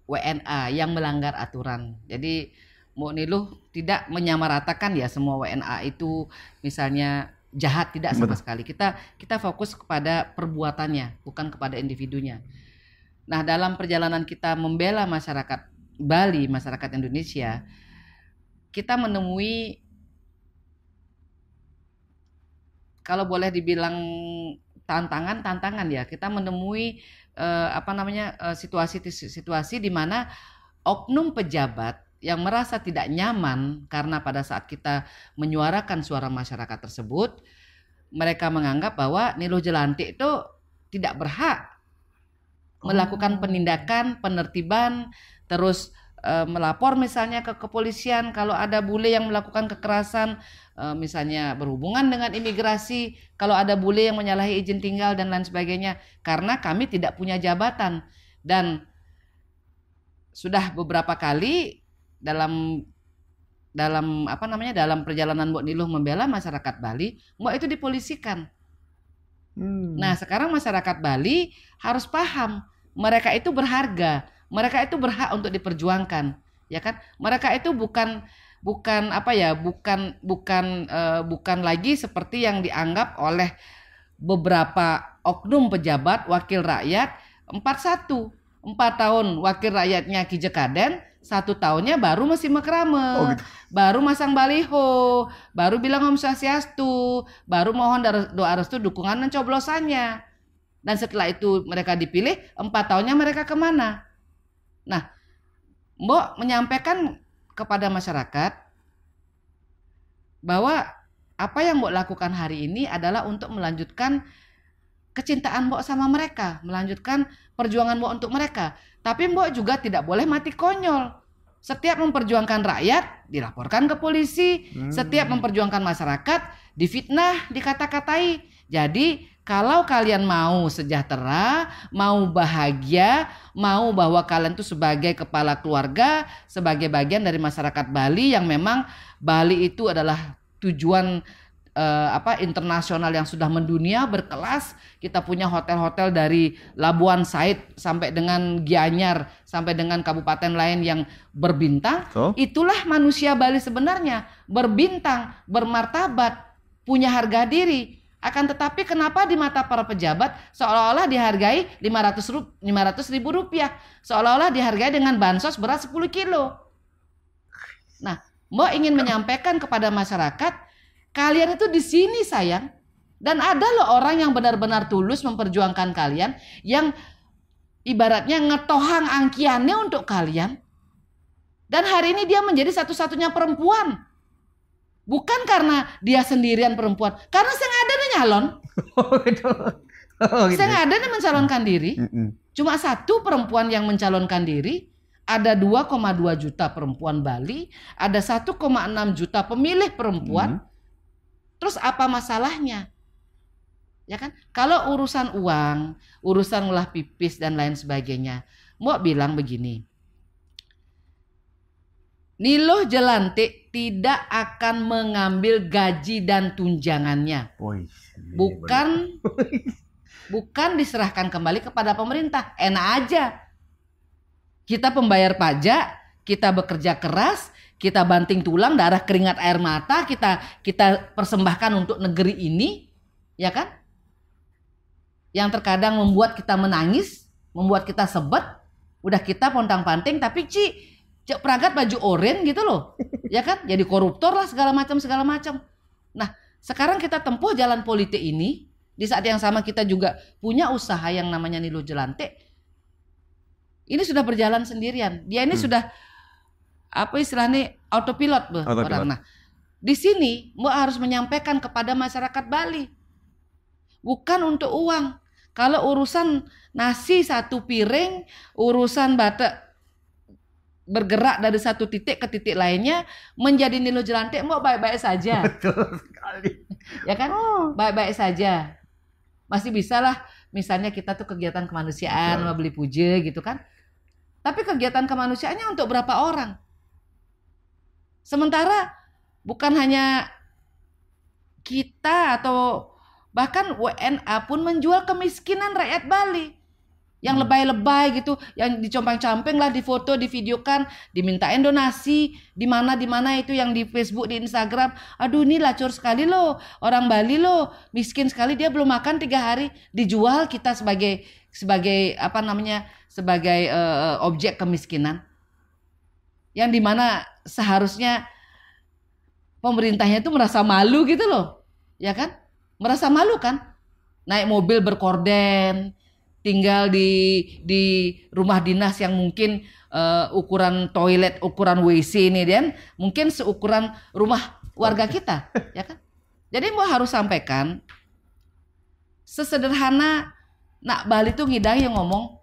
WNA yang melanggar aturan. Jadi Mbok Niluh tidak menyamaratakan ya semua WNA itu misalnya jahat tidak sama Betul. sekali. Kita kita fokus kepada perbuatannya, bukan kepada individunya. Nah, dalam perjalanan kita membela masyarakat Bali, masyarakat Indonesia, kita menemui kalau boleh dibilang tantangan tantangan ya kita menemui eh, apa namanya eh, situasi situasi situasi di mana oknum pejabat yang merasa tidak nyaman karena pada saat kita menyuarakan suara masyarakat tersebut, mereka menganggap bahwa Nilo Jelantik itu tidak berhak melakukan oh. penindakan, penertiban, terus e, melapor misalnya ke kepolisian kalau ada bule yang melakukan kekerasan e, misalnya berhubungan dengan imigrasi, kalau ada bule yang menyalahi izin tinggal dan lain sebagainya karena kami tidak punya jabatan dan sudah beberapa kali dalam dalam apa namanya dalam perjalanan Mbok Niluh membela masyarakat Bali, Mbok itu dipolisikan. Hmm. Nah, sekarang masyarakat Bali harus paham mereka itu berharga, mereka itu berhak untuk diperjuangkan, ya kan? Mereka itu bukan bukan apa ya, bukan bukan uh, bukan lagi seperti yang dianggap oleh beberapa oknum pejabat wakil rakyat empat satu empat tahun wakil rakyatnya Ki Jekaden satu tahunnya baru musim mekrame, oh, gitu. baru masang baliho, baru bilang om swastiastu, baru mohon doa restu dukungan dan coblosannya. Dan setelah itu mereka dipilih, empat tahunnya mereka kemana? Nah, Mbok menyampaikan kepada masyarakat bahwa apa yang Mbok lakukan hari ini adalah untuk melanjutkan kecintaan Mbok sama mereka, melanjutkan perjuangan Mbok untuk mereka. Tapi Mbok juga tidak boleh mati konyol. Setiap memperjuangkan rakyat dilaporkan ke polisi, hmm. setiap memperjuangkan masyarakat difitnah, dikata-katai. Jadi kalau kalian mau sejahtera, mau bahagia, mau bahwa kalian itu sebagai kepala keluarga, sebagai bagian dari masyarakat Bali yang memang Bali itu adalah tujuan uh, apa internasional yang sudah mendunia berkelas. Kita punya hotel-hotel dari Labuan Said sampai dengan Gianyar sampai dengan kabupaten lain yang berbintang. So? Itulah manusia Bali sebenarnya berbintang, bermartabat, punya harga diri. Akan tetapi kenapa di mata para pejabat seolah-olah dihargai 500, rup, 500 ribu rupiah. Seolah-olah dihargai dengan bansos berat 10 kilo. Nah, mau ingin menyampaikan kepada masyarakat Kalian itu di sini sayang. Dan ada loh orang yang benar-benar tulus memperjuangkan kalian yang ibaratnya ngetohang angkiannya untuk kalian. Dan hari ini dia menjadi satu-satunya perempuan. Bukan karena dia sendirian perempuan, karena saya nih nyalon. Oh, gitu. Oh, gitu. ada nih mencalonkan diri. Cuma satu perempuan yang mencalonkan diri, ada 2,2 juta perempuan Bali, ada 1,6 juta pemilih perempuan. Mm. Terus apa masalahnya? Ya kan? Kalau urusan uang, urusan ulah pipis dan lain sebagainya, mau bilang begini. Niluh Jelantik tidak akan mengambil gaji dan tunjangannya. Bukan bukan diserahkan kembali kepada pemerintah. Enak aja. Kita pembayar pajak, kita bekerja keras, kita banting tulang, darah keringat air mata kita kita persembahkan untuk negeri ini, ya kan? Yang terkadang membuat kita menangis, membuat kita sebet, udah kita pontang-panting tapi Ci perangkat baju oranye gitu loh. Ya kan? Jadi ya koruptor lah segala macam segala macam. Nah, sekarang kita tempuh jalan politik ini di saat yang sama kita juga punya usaha yang namanya Nilo Jelante. Ini sudah berjalan sendirian. Dia ini hmm. sudah apa istilahnya autopilot, be, autopilot. orang. Nah, di sini Mbak harus menyampaikan kepada masyarakat Bali bukan untuk uang. Kalau urusan nasi satu piring, urusan batak bergerak dari satu titik ke titik lainnya menjadi nilo jelantik mau baik-baik saja. Betul sekali. ya kan? baik oh. Baik-baik saja. Masih bisa lah misalnya kita tuh kegiatan kemanusiaan, mau beli puja gitu kan. Tapi kegiatan kemanusiaannya untuk berapa orang? Sementara bukan hanya kita atau bahkan WNA pun menjual kemiskinan rakyat Bali yang hmm. lebay-lebay gitu, yang dicompang-camping lah di foto, di video kan, dimintain donasi, di mana di mana itu yang di Facebook, di Instagram. Aduh ini lacur sekali loh, orang Bali loh, miskin sekali dia belum makan tiga hari, dijual kita sebagai sebagai apa namanya sebagai uh, objek kemiskinan yang dimana seharusnya pemerintahnya itu merasa malu gitu loh, ya kan? Merasa malu kan? Naik mobil berkorden, tinggal di di rumah dinas yang mungkin uh, ukuran toilet, ukuran WC ini dan mungkin seukuran rumah warga kita, ya kan? Jadi mau harus sampaikan sesederhana nak Bali tuh ngidang yang ngomong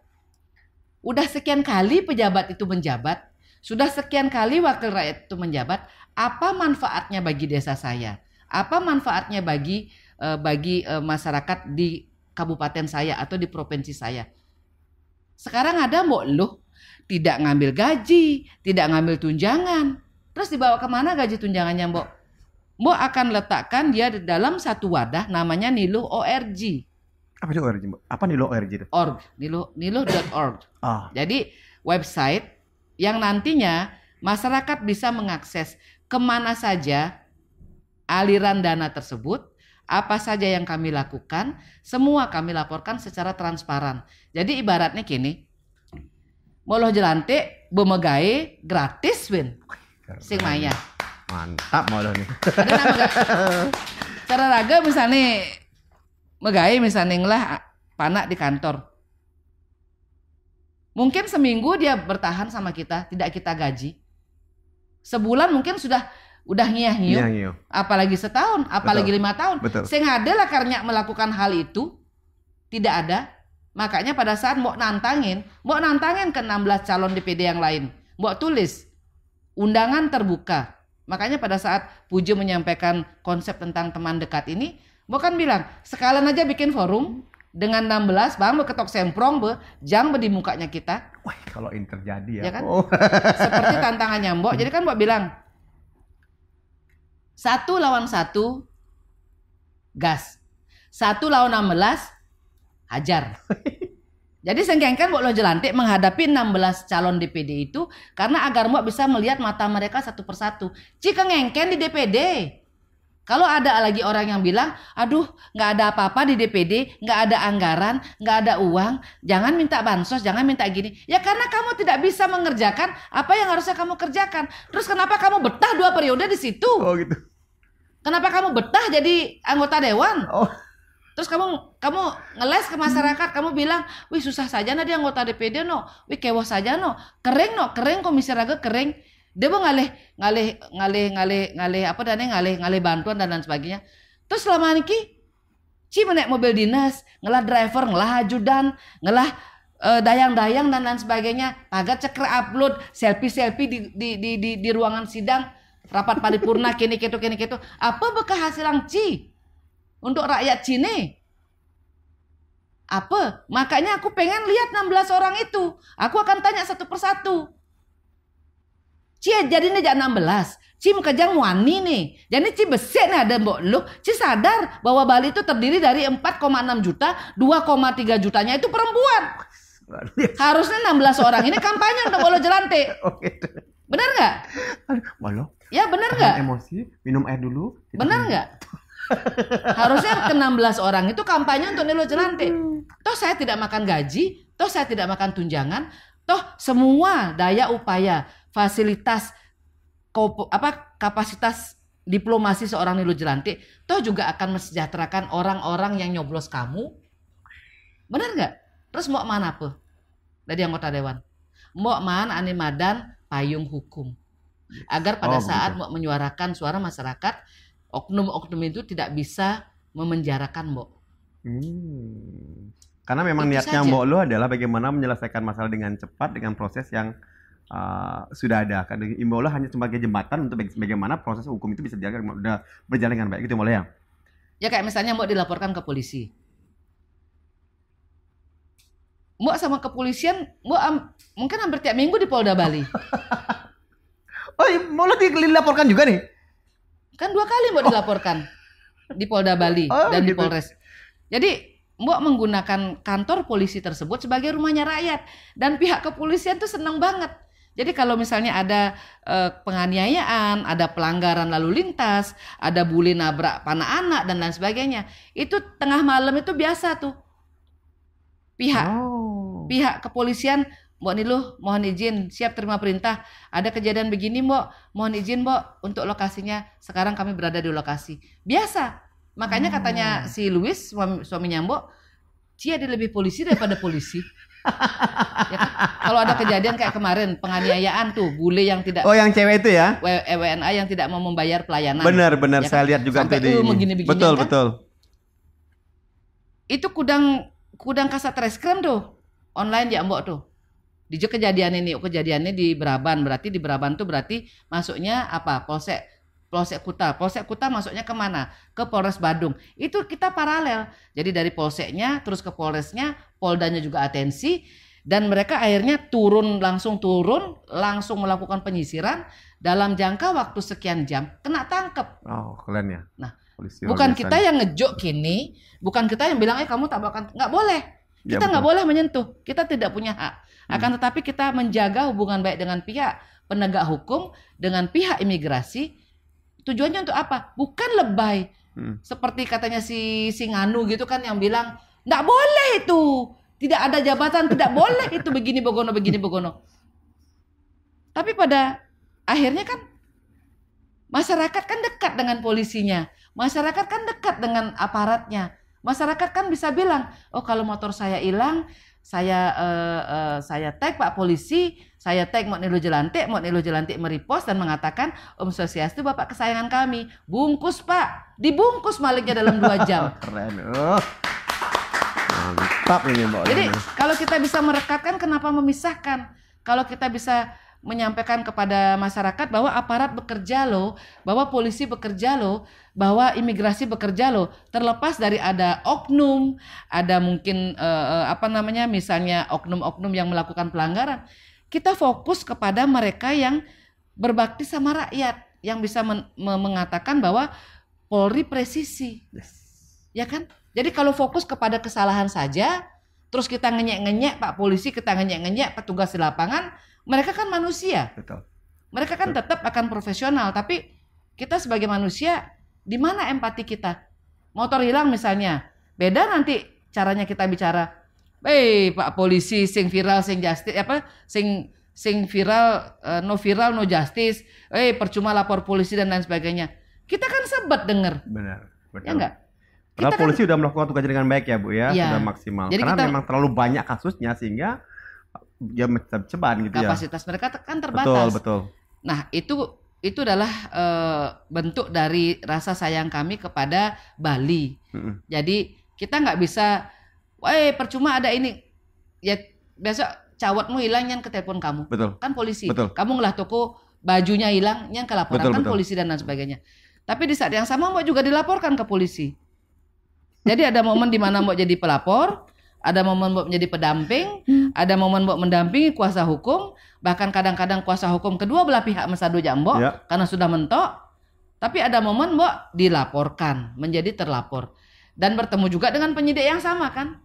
udah sekian kali pejabat itu menjabat sudah sekian kali wakil rakyat itu menjabat, apa manfaatnya bagi desa saya? Apa manfaatnya bagi eh, bagi eh, masyarakat di kabupaten saya atau di provinsi saya? Sekarang ada mbok lu tidak ngambil gaji, tidak ngambil tunjangan. Terus dibawa kemana gaji tunjangannya mbok? Mbok akan letakkan dia dalam satu wadah namanya Nilu ORG. Apa itu ORG mbok? Apa Nilu ORG itu? Org, Niluh Niluh.org. Ah. Jadi website yang nantinya masyarakat bisa mengakses kemana saja aliran dana tersebut, apa saja yang kami lakukan, semua kami laporkan secara transparan. Jadi ibaratnya gini, moloh jelantik, bumegai, gratis win. Sing maya. Mantap moloh nih. Ada Cara raga misalnya megai misalnya lah panak di kantor Mungkin seminggu dia bertahan sama kita, tidak kita gaji. Sebulan mungkin sudah udah ngiah Apalagi setahun, apalagi Betul. lima tahun. Betul. Sing adalah karena melakukan hal itu tidak ada. Makanya pada saat mau nantangin, mau nantangin ke 16 calon DPD yang lain. Mau tulis undangan terbuka. Makanya pada saat Puji menyampaikan konsep tentang teman dekat ini, mau kan bilang sekalian aja bikin forum, dengan 16 bang ketok semprong be jang be di mukanya kita wah kalau ini terjadi ya, ya kan? oh. seperti tantangannya mbok jadi kan mbok bilang satu lawan satu gas satu lawan 16 hajar jadi sengkengkan Mbok lo jelantik menghadapi 16 calon DPD itu karena agar Mbok bisa melihat mata mereka satu persatu. Jika ngengken di DPD, kalau ada lagi orang yang bilang, aduh nggak ada apa-apa di DPD, nggak ada anggaran, nggak ada uang, jangan minta bansos, jangan minta gini. Ya karena kamu tidak bisa mengerjakan apa yang harusnya kamu kerjakan. Terus kenapa kamu betah dua periode di situ? Oh gitu. Kenapa kamu betah jadi anggota dewan? Oh. Terus kamu kamu ngeles ke masyarakat, kamu bilang, wih susah saja nanti anggota DPD no, wih kewah saja no, kering no, kering komisi raga kering dia mau ngalih ngalih ngalih ngalih ngalih apa dan ngalih ngalih bantuan dan lain sebagainya terus selama ini Ci menek mobil dinas, ngelah driver, ngelah ajudan, ngelah eh, dayang-dayang dan lain sebagainya. Agak ceker upload selfie-selfie di, di, di, di, di ruangan sidang rapat paripurna kini kitu kini kitu Apa bekas hasil yang ci untuk rakyat Cine? Apa? Makanya aku pengen lihat 16 orang itu. Aku akan tanya satu persatu. Cie jadi nih jak 16. Cim kejang wani nih. Jadi Ci besek nih ada mbok lu. Ci sadar bahwa Bali itu terdiri dari 4,6 juta, 2,3 jutanya itu perempuan. Harusnya 16 orang ini kampanye untuk Bolo Jelante. Oh, gitu. Benar nggak? Bolo. Ya benar nggak? Emosi, minum air dulu. Benar nggak? Harusnya ke-16 orang itu kampanye untuk Nilo Jelante. Toh saya tidak makan gaji, toh saya tidak makan tunjangan, toh semua daya upaya fasilitas apa kapasitas diplomasi seorang Nilu Jelanti toh juga akan mesejahterakan orang-orang yang nyoblos kamu. benar nggak? Terus mau mana apa? Dari anggota dewan. Mau mana ane payung hukum. Agar pada oh, saat mau menyuarakan suara masyarakat, oknum-oknum itu tidak bisa memenjarakan Mbok. Hmm. Karena memang Itu niatnya Mbok lu adalah bagaimana menyelesaikan masalah dengan cepat dengan proses yang uh, sudah ada kan imbaulah hanya sebagai jembatan untuk bagaimana proses hukum itu bisa dijaga sudah berjalan dengan baik itu mulai ya ya kayak misalnya mau dilaporkan ke polisi mau sama kepolisian mau am, mungkin hampir tiap minggu di Polda Bali oh iya, mau dilaporkan juga nih kan dua kali mau oh. dilaporkan oh. di Polda Bali oh, dan gitu. di Polres jadi Mbok menggunakan kantor polisi tersebut sebagai rumahnya rakyat dan pihak kepolisian tuh seneng banget. Jadi kalau misalnya ada eh, penganiayaan, ada pelanggaran lalu lintas, ada bully nabrak panah anak dan lain sebagainya, itu tengah malam itu biasa tuh pihak oh. pihak kepolisian Mbok Niluh mohon izin siap terima perintah ada kejadian begini Mbok mohon izin Mbok untuk lokasinya sekarang kami berada di lokasi biasa makanya katanya ah. si Louis suami, suaminya Mbok dia ada lebih polisi daripada polisi ya kan? Kalau ada kejadian kayak kemarin penganiayaan tuh bule yang tidak Oh, yang cewek itu ya? WNA eh, yang tidak mau membayar pelayanan. Benar, benar. Ya kan? Saya lihat juga Sampai tuh begini -begini Betul, kan? betul. Itu kudang kudang kasat reskrim tuh. Online ya, Mbok tuh. Di kejadian ini, oh, kejadiannya di Beraban. Berarti di Beraban tuh berarti masuknya apa? Polsek Polsek Kuta. Polsek Kuta masuknya kemana? Ke Polres Badung. Itu kita paralel. Jadi dari polseknya terus ke Polresnya, Poldanya juga atensi dan mereka akhirnya turun langsung turun langsung melakukan penyisiran dalam jangka waktu sekian jam kena tangkep. Oh keren ya. Nah Polisi bukan kita yang ngejok kini, bukan kita yang bilang eh kamu tak bakal, nggak boleh. Ya, kita ya, nggak boleh menyentuh, kita tidak punya hak. Hmm. Akan tetapi kita menjaga hubungan baik dengan pihak penegak hukum, dengan pihak imigrasi, Tujuannya untuk apa? Bukan lebay. Hmm. Seperti katanya si Singanu gitu kan yang bilang, "Nggak boleh itu. Tidak ada jabatan, tidak boleh itu begini begono begini begono Tapi pada akhirnya kan masyarakat kan dekat dengan polisinya. Masyarakat kan dekat dengan aparatnya. Masyarakat kan bisa bilang, "Oh, kalau motor saya hilang, saya uh, uh, saya tag Pak polisi, saya tag nilo Jelantik, nilo Jelantik meripos dan mengatakan Om itu bapak kesayangan kami. Bungkus Pak, dibungkus maliknya dalam dua jam. Keren. Oh. Mantap ini Mbak. Jadi kalau kita bisa merekatkan kenapa memisahkan? Kalau kita bisa menyampaikan kepada masyarakat bahwa aparat bekerja loh, bahwa polisi bekerja loh, bahwa imigrasi bekerja loh. Terlepas dari ada oknum, ada mungkin eh, eh, apa namanya misalnya oknum-oknum yang melakukan pelanggaran. Kita fokus kepada mereka yang berbakti sama rakyat, yang bisa men mengatakan bahwa Polri presisi. Ya kan? Jadi kalau fokus kepada kesalahan saja, terus kita ngenyek-ngenyek Pak polisi, kita ngenyek-ngenyek petugas di lapangan, mereka kan manusia. Betul. Mereka kan Betul. tetap akan profesional, tapi kita sebagai manusia di mana empati kita? Motor hilang misalnya. Beda nanti caranya kita bicara. Hei Pak polisi sing viral sing justice apa sing sing viral eh, no viral no justice. Hei percuma lapor polisi dan lain sebagainya. Kita kan sebat denger. Benar. Betul. Ya enggak? Padahal kita kan polisi kan, sudah melakukan tugasnya dengan baik ya Bu ya, ya. sudah maksimal. Jadi Karena kita, memang terlalu banyak kasusnya sehingga ya ceban gitu kapasitas ya. Kapasitas mereka kan terbatas. Betul, betul. Nah, itu itu adalah e, bentuk dari rasa sayang kami kepada Bali. Hmm. Jadi kita nggak bisa, eh percuma ada ini, ya besok cawatmu hilang yang ke telepon kamu, betul. kan polisi. Betul. Kamu ngelah toko bajunya hilang yang ke kan polisi dan lain sebagainya. Tapi di saat yang sama mau juga dilaporkan ke polisi. Jadi ada momen di mana mau jadi pelapor, ada momen mbok menjadi pendamping, hmm. ada momen mbok mendampingi kuasa hukum, bahkan kadang-kadang kuasa hukum kedua belah pihak mesadu jambo ya. karena sudah mentok. Tapi ada momen mbok dilaporkan, menjadi terlapor. Dan bertemu juga dengan penyidik yang sama kan.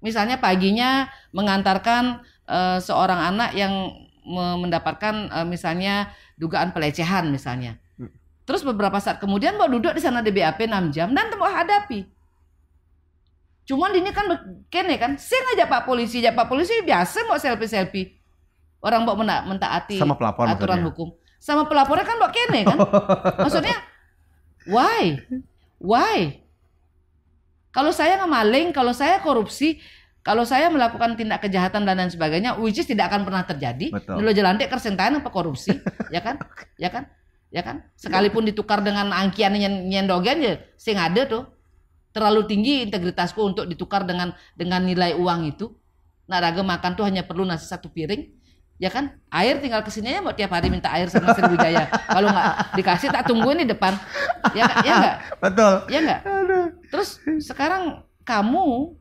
Misalnya paginya mengantarkan uh, seorang anak yang mendapatkan uh, misalnya dugaan pelecehan misalnya. Hmm. Terus beberapa saat kemudian mau duduk di sana di BAP 6 jam dan mau hadapi Cuman ini kan kene kan, saya aja Pak Polisi, ngajak Pak Polisi biasa mau selfie-selfie. Orang mau mena mentaati sama pelapor aturan maksudnya. hukum. Sama pelapornya kan mbok kene kan. maksudnya why? Why? Kalau saya ngemaling, kalau saya korupsi, kalau saya melakukan tindak kejahatan dan lain sebagainya, which is tidak akan pernah terjadi. Dulu jelantik kersentayan apa korupsi, ya kan? Ya kan? Ya kan? Sekalipun ditukar dengan angkian nyendogen ya sing ada tuh terlalu tinggi integritasku untuk ditukar dengan dengan nilai uang itu. Nah, raga makan tuh hanya perlu nasi satu piring, ya kan? Air tinggal kesini aja mau tiap hari minta air sama Sri Kalau nggak dikasih tak tungguin di depan. Ya ya enggak? Betul. Ya enggak? Terus sekarang kamu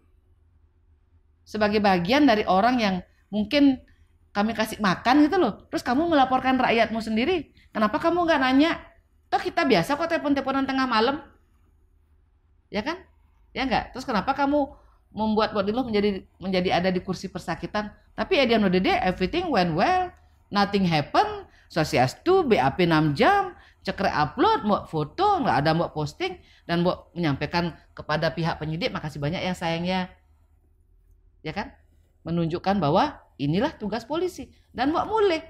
sebagai bagian dari orang yang mungkin kami kasih makan gitu loh. Terus kamu melaporkan rakyatmu sendiri. Kenapa kamu nggak nanya? Toh kita biasa kok telepon-teleponan tengah malam ya kan ya enggak terus kenapa kamu membuat Bordiloh menjadi menjadi ada di kursi persakitan tapi at the end of everything went well nothing happen sosias tuh BAP 6 jam cekrek upload mau foto nggak ada mau posting dan mau menyampaikan kepada pihak penyidik makasih banyak yang sayangnya ya kan menunjukkan bahwa inilah tugas polisi dan mau mulai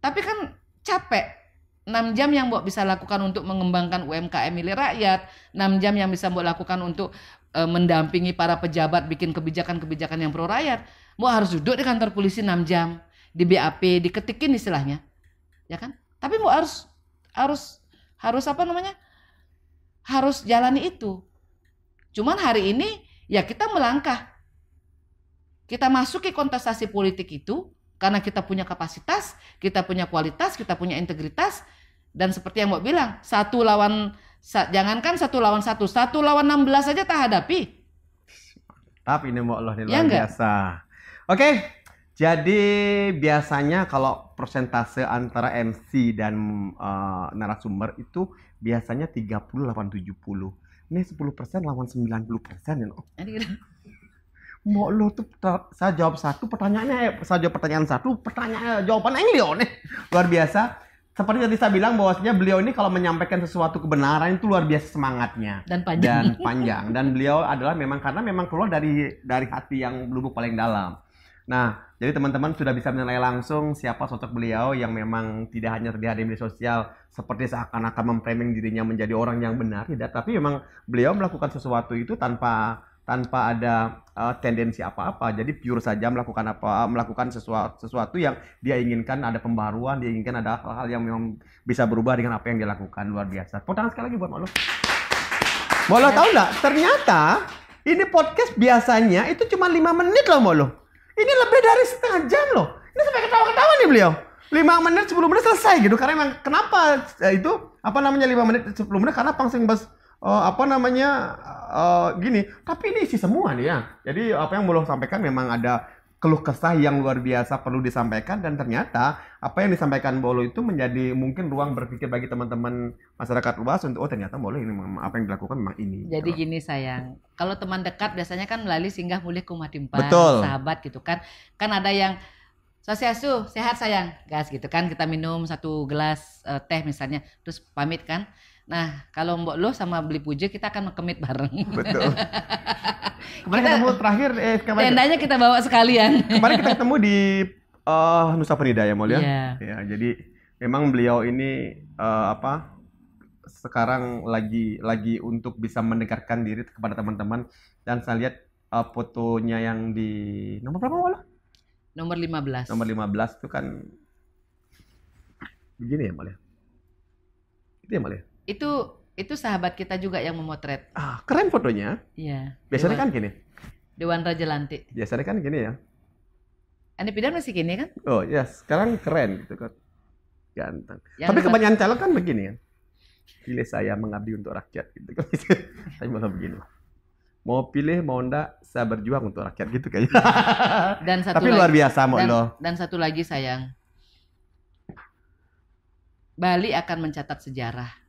tapi kan capek 6 jam yang Mbok bisa lakukan untuk mengembangkan UMKM milik rakyat, 6 jam yang bisa Mbok lakukan untuk e, mendampingi para pejabat bikin kebijakan-kebijakan yang pro rakyat. Mbok harus duduk di kantor polisi 6 jam, di BAP, diketikin istilahnya. Ya kan? Tapi Mbok harus harus harus apa namanya? Harus jalani itu. Cuman hari ini ya kita melangkah. Kita masuki kontestasi politik itu karena kita punya kapasitas, kita punya kualitas, kita punya integritas. Dan seperti yang Mbak bilang, satu lawan, jangankan satu lawan satu, satu lawan 16 aja tak hadapi. Tapi ini Mbak Allah, ini ya luar biasa. Oke, Jadi biasanya kalau persentase antara MC dan uh, narasumber itu biasanya 30 lawan 70. Ini 10 persen lawan 90 persen ya mau lu tuh saya jawab satu pertanyaannya eh, saya jawab pertanyaan satu pertanyaan eh, jawaban beliau nih luar biasa seperti tadi saya bilang bahwasanya beliau ini kalau menyampaikan sesuatu kebenaran itu luar biasa semangatnya dan panjang dan panjang dan beliau adalah memang karena memang keluar dari dari hati yang lubuk paling dalam nah jadi teman-teman sudah bisa menilai langsung siapa sosok beliau yang memang tidak hanya terlihat di media sosial seperti seakan-akan memframing dirinya menjadi orang yang benar tidak tapi memang beliau melakukan sesuatu itu tanpa tanpa ada uh, tendensi apa-apa. Jadi pure saja melakukan apa melakukan sesuatu sesuatu yang dia inginkan ada pembaruan, dia inginkan ada hal-hal yang memang bisa berubah dengan apa yang dia lakukan luar biasa. Potongan sekali lagi buat Molo. Molo tahu nggak? Ternyata ini podcast biasanya itu cuma lima menit loh Molo. Ini lebih dari setengah jam loh. Ini sampai ketawa-ketawa nih beliau. 5 menit 10 menit selesai gitu karena emang kenapa eh, itu apa namanya 5 menit 10 menit karena pangsing Bas uh, apa namanya uh, gini tapi ini isi semua nih ya jadi apa yang belum sampaikan memang ada keluh kesah yang luar biasa perlu disampaikan dan ternyata apa yang disampaikan Bolo itu menjadi mungkin ruang berpikir bagi teman-teman masyarakat luas untuk oh ternyata Bolo ini apa yang dilakukan memang ini. Gitu jadi gitu. gini sayang, kalau teman dekat biasanya kan melalui singgah mulih kumatimpan, Betul. sahabat gitu kan. Kan ada yang sosiasu sehat sayang, gas gitu kan kita minum satu gelas uh, teh misalnya terus pamit kan. Nah, kalau Mbok Lo sama Beli Puja kita akan kemit bareng. Betul. Kemarin kita, ketemu terakhir eh kemarin ya? tendanya kita bawa sekalian. Kemarin kita ketemu di uh, Nusa Penida ya, moli ya. Yeah. Iya, jadi memang beliau ini uh, apa? sekarang lagi lagi untuk bisa mendekatkan diri kepada teman-teman dan saya lihat uh, fotonya yang di nomor berapa moli? Nomor 15. Nomor 15 itu kan begini ya, moli? Ya? Itu ya, moli. Ya? Itu itu sahabat kita juga yang memotret. Ah, keren fotonya. Iya. Biasanya Dewan, kan gini. Dewan Raja Lantik. Biasanya kan gini ya. Anda Pidan masih gini kan? Oh ya, yes. sekarang keren gitu kan. Ganteng. Yang Tapi kebanyakan calon kan begini kan. Pilih saya mengabdi untuk rakyat gitu kan. Tapi malah begini. Mau pilih mau ndak saya berjuang untuk rakyat gitu kayaknya. dan satu Tapi lagi, luar biasa mau dan, lo. Dan satu lagi sayang. Bali akan mencatat sejarah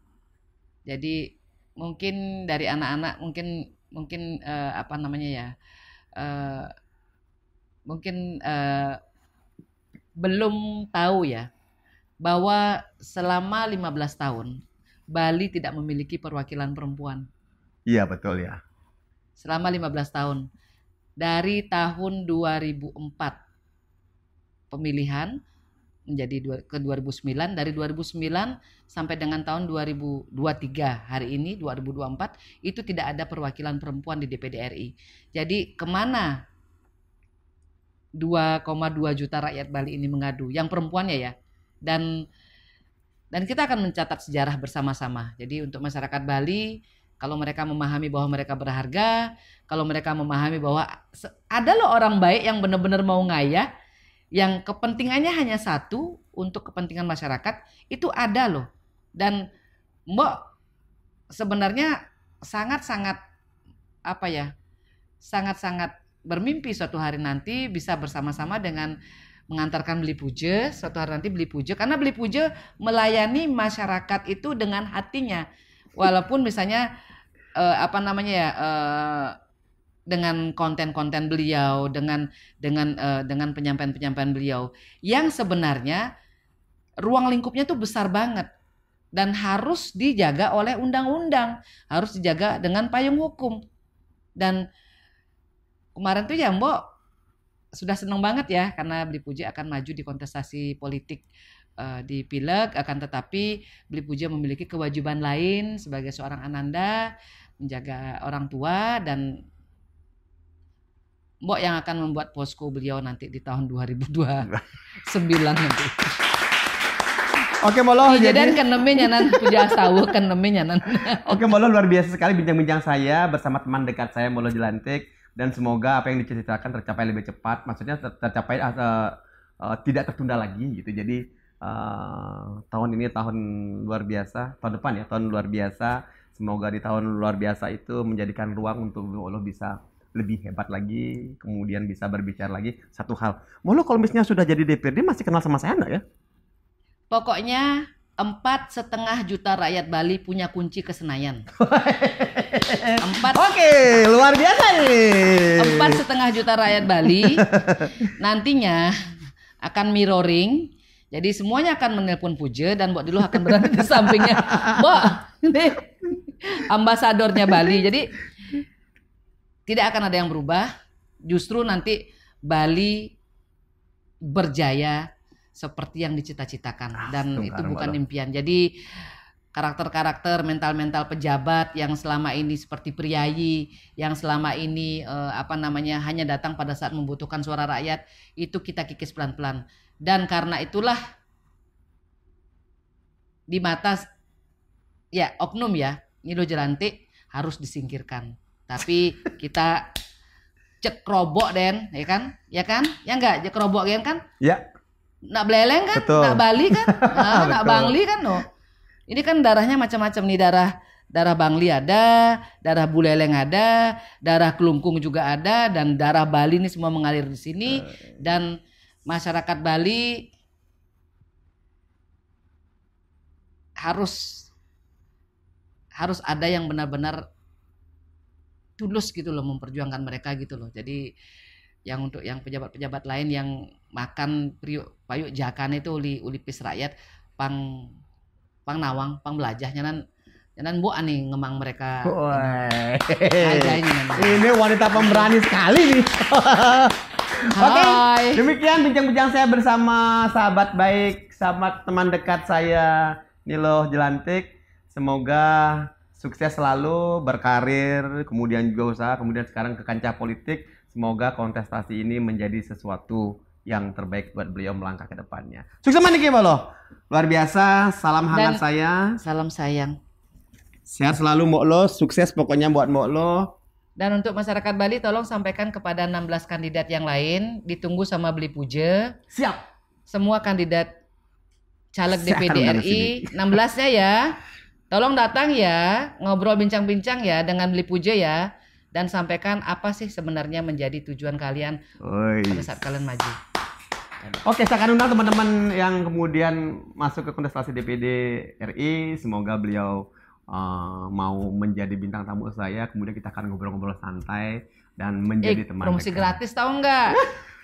jadi mungkin dari anak-anak mungkin mungkin uh, apa namanya ya uh, mungkin uh, belum tahu ya bahwa selama 15 tahun Bali tidak memiliki perwakilan perempuan. Iya betul ya. Selama 15 tahun. Dari tahun 2004 pemilihan menjadi dua, ke 2009 dari 2009 sampai dengan tahun 2023 hari ini 2024 itu tidak ada perwakilan perempuan di DPD RI. Jadi kemana 2,2 juta rakyat Bali ini mengadu yang perempuannya ya dan dan kita akan mencatat sejarah bersama-sama. Jadi untuk masyarakat Bali kalau mereka memahami bahwa mereka berharga, kalau mereka memahami bahwa ada loh orang baik yang benar-benar mau ngaya, yang kepentingannya hanya satu untuk kepentingan masyarakat itu ada loh dan Mbok sebenarnya sangat-sangat apa ya sangat-sangat bermimpi suatu hari nanti bisa bersama-sama dengan mengantarkan Beli puja suatu hari nanti Beli puja karena Beli puja melayani masyarakat itu dengan hatinya walaupun misalnya eh, apa namanya ya eh, dengan konten-konten beliau, dengan dengan uh, dengan penyampaian-penyampaian beliau yang sebenarnya ruang lingkupnya tuh besar banget dan harus dijaga oleh undang-undang, harus dijaga dengan payung hukum. Dan kemarin tuh ya Mbok sudah senang banget ya karena Beli Puji akan maju di kontestasi politik uh, di Pileg akan tetapi Beli Puji memiliki kewajiban lain sebagai seorang ananda menjaga orang tua dan Mbok yang akan membuat posko beliau nanti di tahun 2029 nanti. Oke molo jadi dan nan nyanan tahu kan nan. Oke molo luar biasa sekali bincang-bincang saya bersama teman dekat saya molo jelantik dan semoga apa yang diceritakan tercapai lebih cepat. Maksudnya ter tercapai uh, uh, tidak tertunda lagi gitu. Jadi uh, tahun ini tahun luar biasa, tahun depan ya tahun luar biasa. Semoga di tahun luar biasa itu menjadikan ruang untuk Allah bisa lebih hebat lagi, kemudian bisa berbicara lagi. Satu hal, mau lo kalau misalnya sudah jadi DPRD masih kenal sama saya enggak ya? Pokoknya empat setengah juta rakyat Bali punya kunci kesenayan. empat. Oke, luar biasa nih. Empat setengah juta rakyat Bali nantinya akan mirroring. Jadi semuanya akan menelpon Puja dan buat dulu akan berada di sampingnya. Mbok, ini ambasadornya Bali. Jadi tidak akan ada yang berubah, justru nanti Bali berjaya seperti yang dicita-citakan ah, dan itu bukan malam. impian. Jadi karakter-karakter mental-mental pejabat yang selama ini seperti priayi, yang selama ini eh, apa namanya hanya datang pada saat membutuhkan suara rakyat, itu kita kikis pelan-pelan. Dan karena itulah di mata ya oknum ya, Nilo Jelantik harus disingkirkan tapi kita cek robok Den, ya kan? Ya kan? Ya enggak, cek robok Den kan? Ya. Nak beleleng kan? Betul. Nak Bali kan? Nah, nak Bangli kan no. Ini kan darahnya macam-macam nih darah darah Bangli ada, darah Buleleng ada, darah Kelungkung juga ada dan darah Bali ini semua mengalir di sini eh. dan masyarakat Bali harus harus ada yang benar-benar tulus gitu loh memperjuangkan mereka gitu loh. Jadi yang untuk yang pejabat-pejabat lain yang makan priuk payuk jakan itu uli ulipis rakyat pang pang nawang pang belajahnya nyanan nyanan buat nih ngemang mereka. Ini wanita pemberani sekali nih. Oke, okay, demikian bincang-bincang saya bersama sahabat baik, sahabat teman dekat saya Nilo Jelantik. Semoga sukses selalu berkarir, kemudian juga usaha, kemudian sekarang ke kancah politik. Semoga kontestasi ini menjadi sesuatu yang terbaik buat beliau melangkah ke depannya. Sukses ya Bolo. Luar biasa, salam hangat Dan saya. Salam sayang. Sehat selalu mbak Lo, sukses pokoknya buat mbak Lo. Dan untuk masyarakat Bali tolong sampaikan kepada 16 kandidat yang lain, ditunggu sama Beli Puja. Siap. Semua kandidat caleg DPD RI 16-nya ya. Tolong datang ya, ngobrol bincang-bincang ya dengan Beli Puja ya dan sampaikan apa sih sebenarnya menjadi tujuan kalian Oi. pada saat kalian maju. Oke, saya akan undang teman-teman yang kemudian masuk ke kontestasi DPD RI. Semoga beliau uh, mau menjadi bintang tamu saya. Kemudian kita akan ngobrol-ngobrol santai dan menjadi eh, teman. Promosi gratis tau nggak?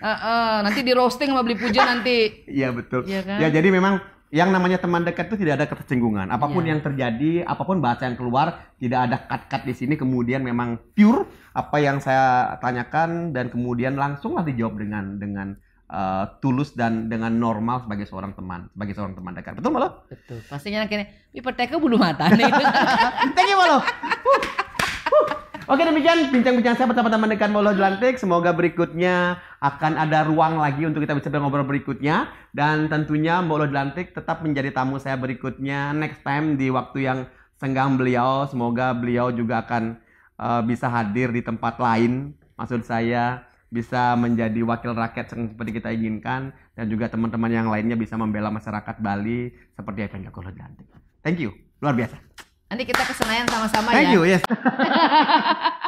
uh, uh, nanti di roasting sama beli puja nanti. Iya betul. Ya, kan? ya jadi memang yang namanya teman dekat itu tidak ada ketersinggungan. Apapun yeah. yang terjadi, apapun bahasa yang keluar, tidak ada cut-cut di sini. Kemudian memang pure apa yang saya tanyakan dan kemudian langsunglah dijawab dengan dengan uh, tulus dan dengan normal sebagai seorang teman, sebagai seorang teman dekat. Betul malah? Betul. Pastinya akhirnya, Piperteka bulu mata. Thank you malah. Oke demikian bincang-bincang saya pertama teman dekat Molo Jelantik. Semoga berikutnya akan ada ruang lagi untuk kita bisa ngobrol berikutnya. Dan tentunya Molo Jelantik tetap menjadi tamu saya berikutnya next time di waktu yang senggang beliau. Semoga beliau juga akan uh, bisa hadir di tempat lain. Maksud saya bisa menjadi wakil rakyat seperti kita inginkan dan juga teman-teman yang lainnya bisa membela masyarakat Bali seperti yang Joko Jelantik. Thank you. Luar biasa. Nanti kita kesenayan sama-sama ya. Thank you, yes.